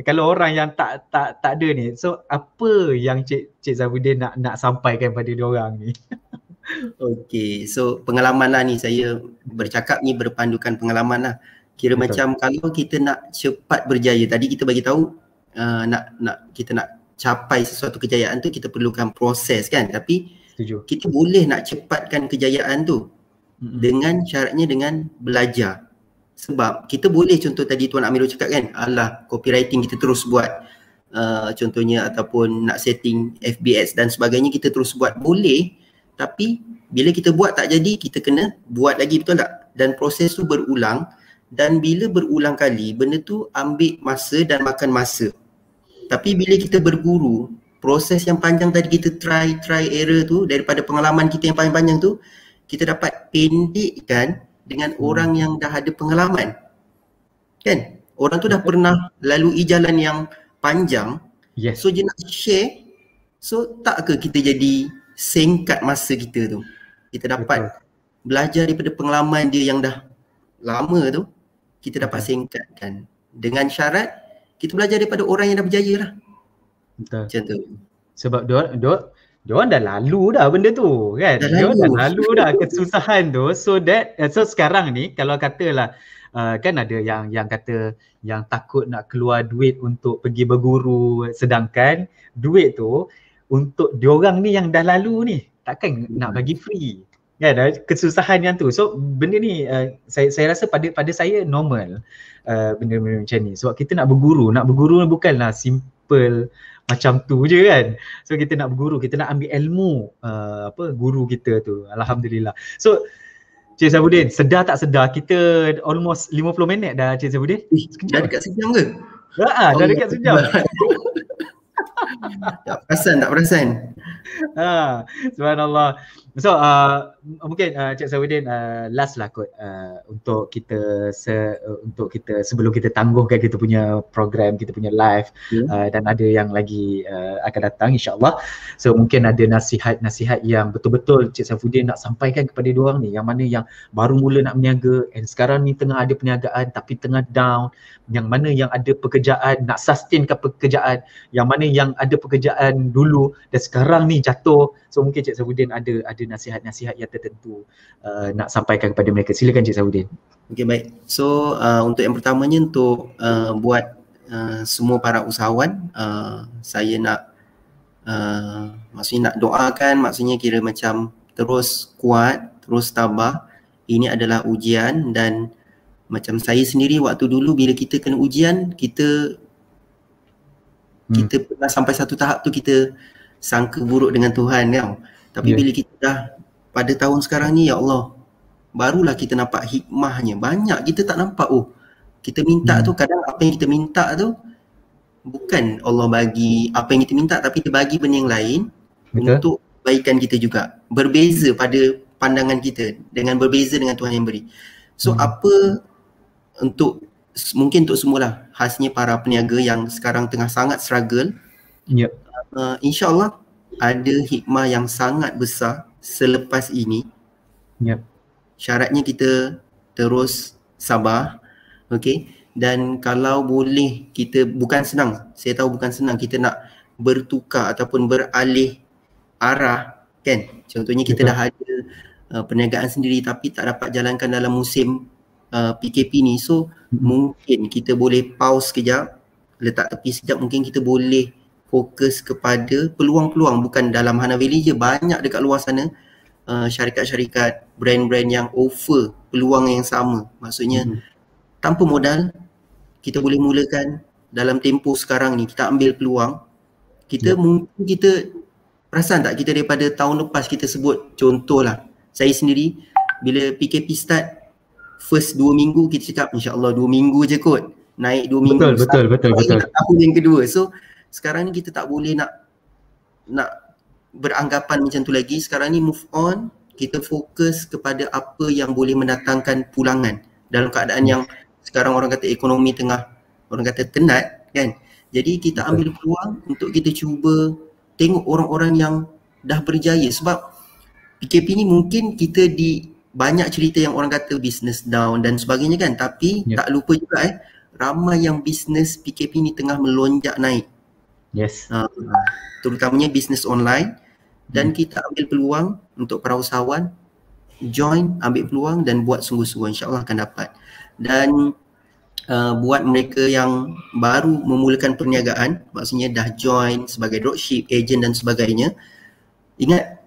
Kalau orang yang tak tak tak ada ni, so apa yang Cik Cik Zawudin nak nak sampaikan pada orang ni? (laughs) Okay, so pengalaman lah ni saya bercakap ni berpandukan pengalaman lah kira Betul. macam kalau kita nak cepat berjaya tadi kita bagi tahu uh, nak nak kita nak capai sesuatu kejayaan tu kita perlukan proses kan tapi Setuju. kita boleh nak cepatkan kejayaan tu mm-hmm. dengan syaratnya dengan belajar sebab kita boleh contoh tadi tuan Amirul cakap kan alah copywriting kita terus buat uh, contohnya ataupun nak setting FBS dan sebagainya kita terus buat boleh tapi bila kita buat tak jadi kita kena buat lagi betul tak dan proses tu berulang dan bila berulang kali benda tu ambil masa dan makan masa tapi bila kita berguru proses yang panjang tadi kita try try error tu daripada pengalaman kita yang paling panjang tu kita dapat pendekkan dengan hmm. orang yang dah ada pengalaman kan orang tu dah pernah lalui jalan yang panjang yes. so dia nak share so tak ke kita jadi singkat masa kita tu kita dapat Betul. belajar daripada pengalaman dia yang dah lama tu kita dapat singkatkan dengan syarat kita belajar daripada orang yang dah berjaya lah. Betul. Macam tu. Sebab dia dia dah lalu dah benda tu kan. Dah lalu. dah lalu dah kesusahan tu so that eh, so sekarang ni kalau katalah uh, kan ada yang yang kata yang takut nak keluar duit untuk pergi berguru sedangkan duit tu untuk diorang ni yang dah lalu ni takkan hmm. nak bagi free kan kesusahan yang tu so benda ni uh, saya saya rasa pada pada saya normal uh, benda-benda macam ni sebab kita nak berguru nak berguru bukanlah simple macam tu je kan so kita nak berguru kita nak ambil ilmu uh, apa guru kita tu alhamdulillah so Cik Sabudin sedar tak sedar kita almost 50 minit dah Cik Sabudin eh, dah dekat sejam ke ha ah, oh, dah dekat oh, sejam ya. tak perasan tak perasan ha subhanallah so uh, mungkin uh, Cik Sawidin uh, last lah kot uh, untuk kita se- uh, untuk kita sebelum kita tangguhkan kita punya program kita punya live yeah. uh, dan ada yang lagi uh, akan datang insyaallah. So mungkin ada nasihat-nasihat yang betul-betul Cik Safudin nak sampaikan kepada dua orang ni yang mana yang baru mula nak berniaga and sekarang ni tengah ada perniagaan tapi tengah down yang mana yang ada pekerjaan nak sustainkan pekerjaan yang mana yang ada pekerjaan dulu dan sekarang ni jatuh so mungkin Cik Safudin ada ada nasihat-nasihat yang tertentu uh, nak sampaikan kepada mereka. Silakan Cik Saudin. Okey baik. So uh, untuk yang pertamanya untuk uh, buat uh, semua para usahawan uh, saya nak uh, maksudnya nak doakan maksudnya kira macam terus kuat, terus tabah. Ini adalah ujian dan macam saya sendiri waktu dulu bila kita kena ujian kita hmm. kita pernah sampai satu tahap tu kita sangka buruk dengan Tuhan tau. Kan? Tapi yeah. bila kita dah pada tahun sekarang ni ya Allah barulah kita nampak hikmahnya banyak kita tak nampak oh kita minta hmm. tu kadang apa yang kita minta tu bukan Allah bagi apa yang kita minta tapi dia bagi benda yang lain Betul. untuk baikkan kita juga berbeza pada pandangan kita dengan berbeza dengan Tuhan yang beri so hmm. apa untuk mungkin untuk semualah khasnya para peniaga yang sekarang tengah sangat struggle yep. Ya. uh, insyaAllah ada hikmah yang sangat besar selepas ini. Yep. Syaratnya kita terus sabar. Okay. Dan kalau boleh kita bukan senang. Saya tahu bukan senang kita nak bertukar ataupun beralih arah kan. Contohnya kita Betul. dah ada uh, perniagaan sendiri tapi tak dapat jalankan dalam musim uh, PKP ni. So hmm mungkin kita boleh pause sekejap, letak tepi sekejap mungkin kita boleh fokus kepada peluang-peluang bukan dalam Hana Valley je banyak dekat luar sana uh, syarikat-syarikat brand-brand yang offer peluang yang sama maksudnya hmm tanpa modal kita boleh mulakan dalam tempoh sekarang ni kita ambil peluang kita yeah. mungkin kita perasan tak kita daripada tahun lepas kita sebut contohlah saya sendiri bila PKP start first dua minggu kita cakap insyaallah dua minggu je kot naik 2 minggu betul start, betul betul betul tahun yang kedua so sekarang ni kita tak boleh nak nak beranggapan macam tu lagi sekarang ni move on kita fokus kepada apa yang boleh mendatangkan pulangan dalam keadaan yang sekarang orang kata ekonomi tengah orang kata tenat kan jadi kita ambil peluang untuk kita cuba tengok orang-orang yang dah berjaya sebab PKP ni mungkin kita di banyak cerita yang orang kata business down dan sebagainya kan tapi yeah. tak lupa juga eh ramai yang business PKP ni tengah melonjak naik Yes. Uh, ah, terutamanya bisnes online dan hmm. kita ambil peluang untuk para usahawan join ambil peluang dan buat sungguh-sungguh insyaAllah akan dapat. Dan uh, buat mereka yang baru memulakan perniagaan maksudnya dah join sebagai dropship, agent dan sebagainya ingat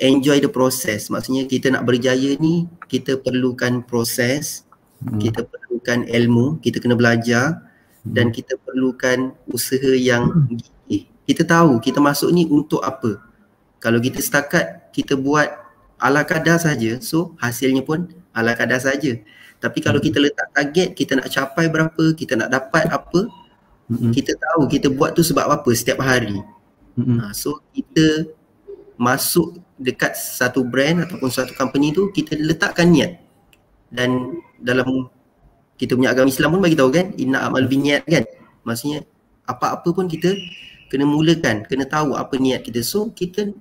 enjoy the process maksudnya kita nak berjaya ni kita perlukan proses hmm. kita perlukan ilmu kita kena belajar hmm dan hmm. kita perlukan usaha yang gigih. Kita tahu kita masuk ni untuk apa. Kalau kita setakat kita buat ala kadar saja, so hasilnya pun ala kadar saja. Tapi kalau hmm. kita letak target, kita nak capai berapa, kita nak dapat apa, hmm. kita tahu kita buat tu sebab apa setiap hari. Ha, so kita masuk dekat satu brand ataupun satu company tu, kita letakkan niat. Dan dalam kita punya agama Islam pun bagi tahu kan inna amal binniat kan maksudnya apa-apa pun kita kena mulakan kena tahu apa niat kita so kita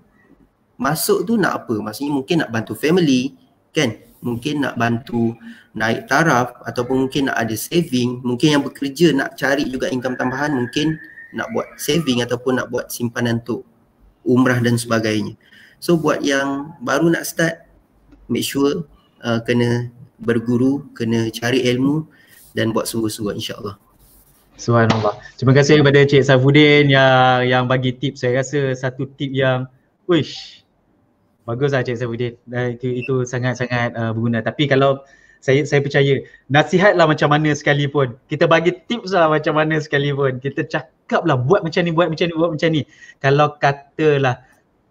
masuk tu nak apa maksudnya mungkin nak bantu family kan mungkin nak bantu naik taraf ataupun mungkin nak ada saving mungkin yang bekerja nak cari juga income tambahan mungkin nak buat saving ataupun nak buat simpanan untuk umrah dan sebagainya so buat yang baru nak start make sure uh, kena berguru, kena cari ilmu dan buat sungguh-sungguh insyaAllah. Subhanallah. Terima kasih kepada Cik Safudin yang yang bagi tips Saya rasa satu tip yang wish bagus lah Cik Safudin. Dan eh, itu itu sangat-sangat uh, berguna. Tapi kalau saya saya percaya nasihat lah macam mana sekalipun. Kita bagi tips lah macam mana sekalipun. Kita cakap lah buat macam ni, buat macam ni, buat macam ni. Kalau katalah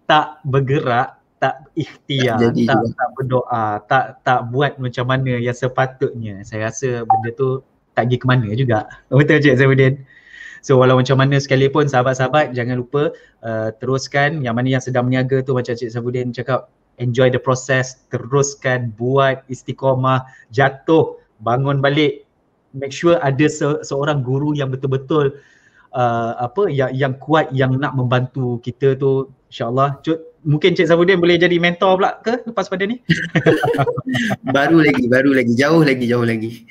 tak bergerak, tak ikhtiar tak, tak, tak berdoa tak tak buat macam mana yang sepatutnya saya rasa benda tu tak pergi ke mana juga (laughs) betul cik Zaidin so walau macam mana sekalipun sahabat-sahabat jangan lupa uh, teruskan yang mana yang sedang berniaga tu macam cik Zaidin cakap enjoy the process teruskan buat istiqomah jatuh bangun balik make sure ada se- seorang guru yang betul-betul uh, apa yang yang kuat yang nak membantu kita tu insyaallah cut mungkin Cik Sabudin boleh jadi mentor pula ke lepas pada ni? (laughs) baru lagi, baru lagi, jauh lagi, jauh lagi.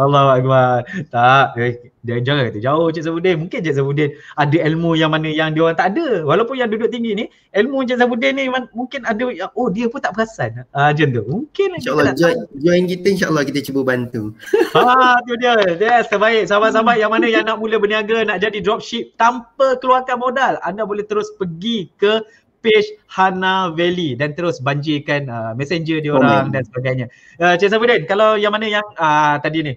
Allah Akbar. Tak, eh, dia jangan kata jauh Cik Sabudin. Mungkin Cik Sabudin ada ilmu yang mana yang dia orang tak ada. Walaupun yang duduk tinggi ni, ilmu Cik Sabudin ni mungkin ada yang, oh dia pun tak perasan. Ah, macam tu. Mungkin InsyaAllah join, join kita insyaAllah kita cuba bantu. Haa, (laughs) ah, tu dia. Yes, terbaik. Sahabat-sahabat yang mana yang nak mula berniaga, nak jadi dropship tanpa keluarkan modal, anda boleh terus pergi ke page Hana Valley dan terus banjirkan uh, messenger dia orang dan sebagainya. Uh, Cik Safuddin, kalau yang mana yang uh, tadi ni?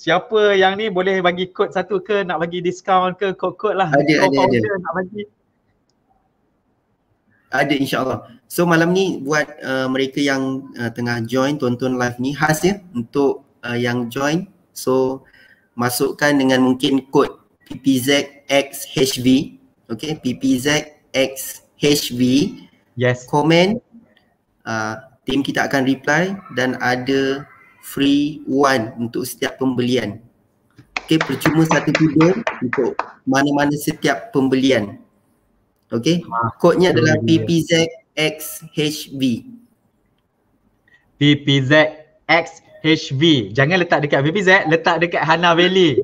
Siapa yang ni boleh bagi kod satu ke nak bagi diskaun ke kod-kod lah. Ada, ada, ada. Nak bagi. Ada insyaAllah. So malam ni buat uh, mereka yang uh, tengah join tonton live ni khas ya untuk uh, yang join. So masukkan dengan mungkin kod PPZXHV. Okay, PPZXHV. HV yes komen uh, tim kita akan reply dan ada free one untuk setiap pembelian Okay, percuma satu tudung untuk mana-mana setiap pembelian Okay, ah, kodnya adalah PPZ XHV PPZ XHV jangan letak dekat PPZ letak dekat Hana Valley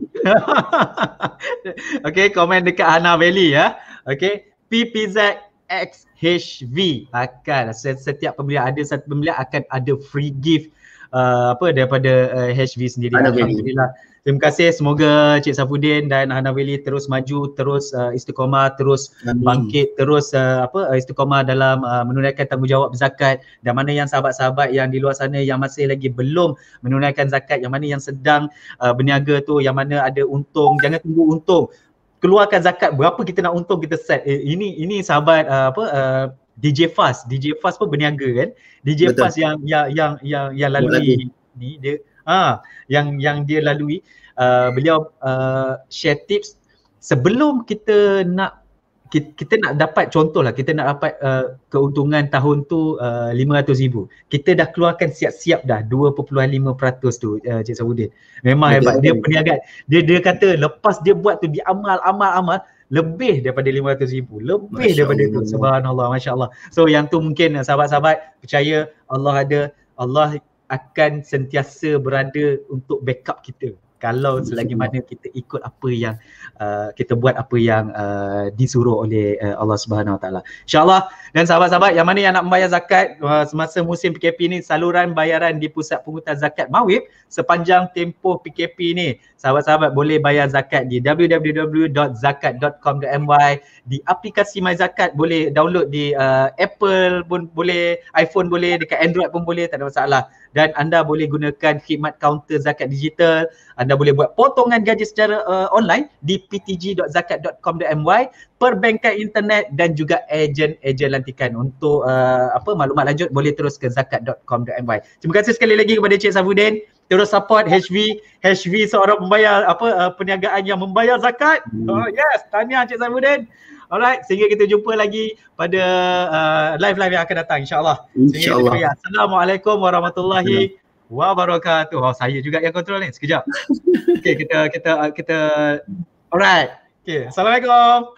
(laughs) okey komen dekat Hana Valley ya Okay, PPZ XHV akan setiap pembelian ada satu pembelian akan ada free gift uh, apa daripada uh, HV sendiri alhamdulillah terima kasih semoga Cik Safudin dan Hana terus maju terus uh, istiqomah terus Amin. bangkit terus uh, apa uh, istiqomah dalam uh, menunaikan tanggungjawab zakat dan mana yang sahabat-sahabat yang di luar sana yang masih lagi belum menunaikan zakat yang mana yang sedang uh, berniaga tu yang mana ada untung jangan tunggu untung keluarkan zakat berapa kita nak untung kita set eh, ini ini sahabat uh, apa uh, ah, DJ Fast DJ Fast pun berniaga kan DJ Fast yang yang yang yang yang lalui ni dia ah yang yang dia lalui uh, beliau uh, share tips sebelum kita nak kita, kita nak dapat contoh lah. kita nak dapat uh, keuntungan tahun tu uh, lima ratus ribu. Kita dah keluarkan siap-siap dah dua lima peratus tu uh, Cik Saudin. Memang hebat dia peniaga. Dia dia kata lepas dia buat tu dia amal amal amal lebih daripada lima ratus ribu. Lebih Masya daripada Allah. tu. Subhanallah, masya-Allah. So yang tu mungkin uh, sahabat-sahabat percaya Allah ada Allah akan sentiasa berada untuk backup kita kalau selagi mana kita ikut apa yang uh, kita buat apa yang uh, disuruh oleh uh, Allah Subhanahu Wa Taala. Insya-Allah dan sahabat-sahabat yang mana yang nak membayar zakat uh, semasa musim PKP ni saluran bayaran di pusat pungutan zakat Mawib sepanjang tempoh PKP ni sahabat-sahabat boleh bayar zakat di www.zakat.com.my di aplikasi MyZakat boleh download di uh, Apple pun boleh, iPhone boleh, dekat Android pun boleh tak ada masalah dan anda boleh gunakan khidmat kaunter zakat digital anda boleh buat potongan gaji secara uh, online di ptg.zakat.com.my perbankan internet dan juga ejen-ejen lantikan untuk uh, apa maklumat lanjut boleh terus ke zakat.com.my terima kasih sekali lagi kepada Cik Safudin terus support HV HV seorang pembayar apa uh, perniagaan yang membayar zakat hmm. oh yes tahniah Cik Safudin Alright, sehingga kita jumpa lagi pada uh, live-live yang akan datang insya-Allah. Insya-Allah. Assalamualaikum warahmatullahi yeah. Wah barakatuh. Wah oh, saya juga yang kontrol ni. Sekejap. Okay kita kita kita alright. Okay Assalamualaikum.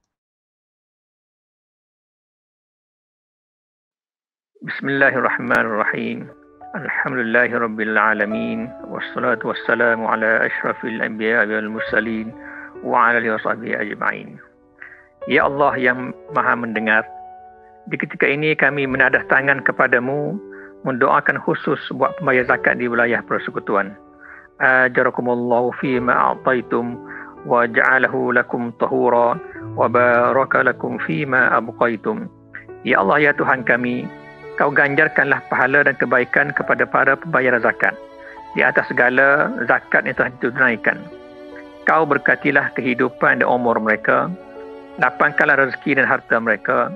(laughs) Bismillahirrahmanirrahim. Alhamdulillahirabbil alamin wassalatu wassalamu Ya Allah yang Maha mendengar di ketika ini kami menadah tangan kepadamu mendoakan khusus buat pembayar zakat di wilayah persekutuan. Ajarakumullahu fi ma'ataitum wa ja'alahu lakum tahura wa baraka lakum fi ma abqaitum. Ya Allah ya Tuhan kami, kau ganjarkanlah pahala dan kebaikan kepada para pembayar zakat. Di atas segala zakat yang telah ditunaikan. Kau berkatilah kehidupan dan umur mereka. Lapangkanlah rezeki dan harta mereka.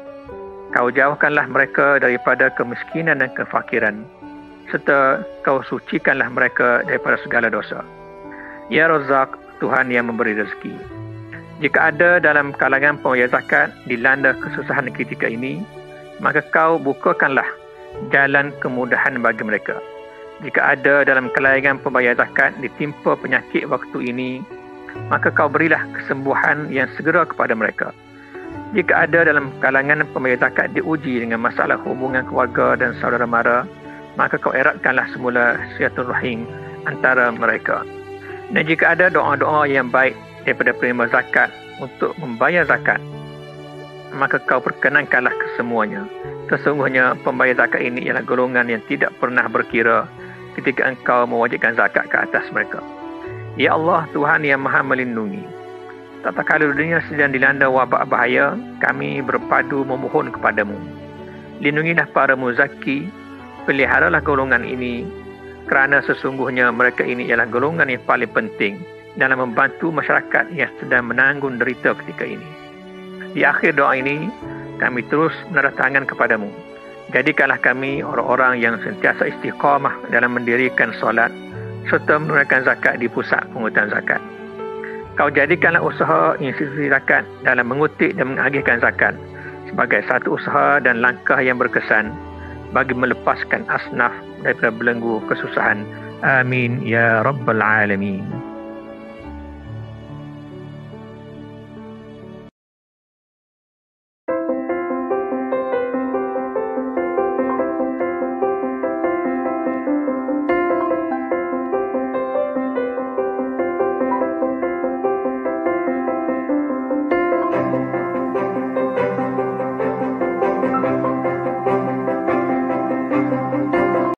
Kau jauhkanlah mereka daripada kemiskinan dan kefakiran serta kau sucikanlah mereka daripada segala dosa. Ya Razak, Tuhan yang memberi rezeki. Jika ada dalam kalangan pembayar zakat dilanda kesusahan ketika ini, maka kau bukakanlah jalan kemudahan bagi mereka. Jika ada dalam kalangan pembayar zakat ditimpa penyakit waktu ini, maka kau berilah kesembuhan yang segera kepada mereka. Jika ada dalam kalangan pemerintah kad diuji dengan masalah hubungan keluarga dan saudara mara, maka kau eratkanlah semula syaitun rahim antara mereka. Dan jika ada doa-doa yang baik daripada penerima zakat untuk membayar zakat, maka kau perkenankanlah kesemuanya. Sesungguhnya pembayar zakat ini ialah golongan yang tidak pernah berkira ketika engkau mewajibkan zakat ke atas mereka. Ya Allah, Tuhan yang maha melindungi. Tatkala dunia sedang dilanda wabak bahaya, kami berpadu memohon kepadamu. Lindungilah para muzaki, peliharalah golongan ini kerana sesungguhnya mereka ini ialah golongan yang paling penting dalam membantu masyarakat yang sedang menanggung derita ketika ini. Di akhir doa ini, kami terus menaruh tangan kepadamu. Jadikanlah kami orang-orang yang sentiasa istiqamah dalam mendirikan solat serta menunaikan zakat di pusat penghutang zakat kau jadikanlah usaha institusi zakat dalam mengutip dan mengagihkan zakat sebagai satu usaha dan langkah yang berkesan bagi melepaskan asnaf daripada belenggu kesusahan. Amin ya rabbal alamin.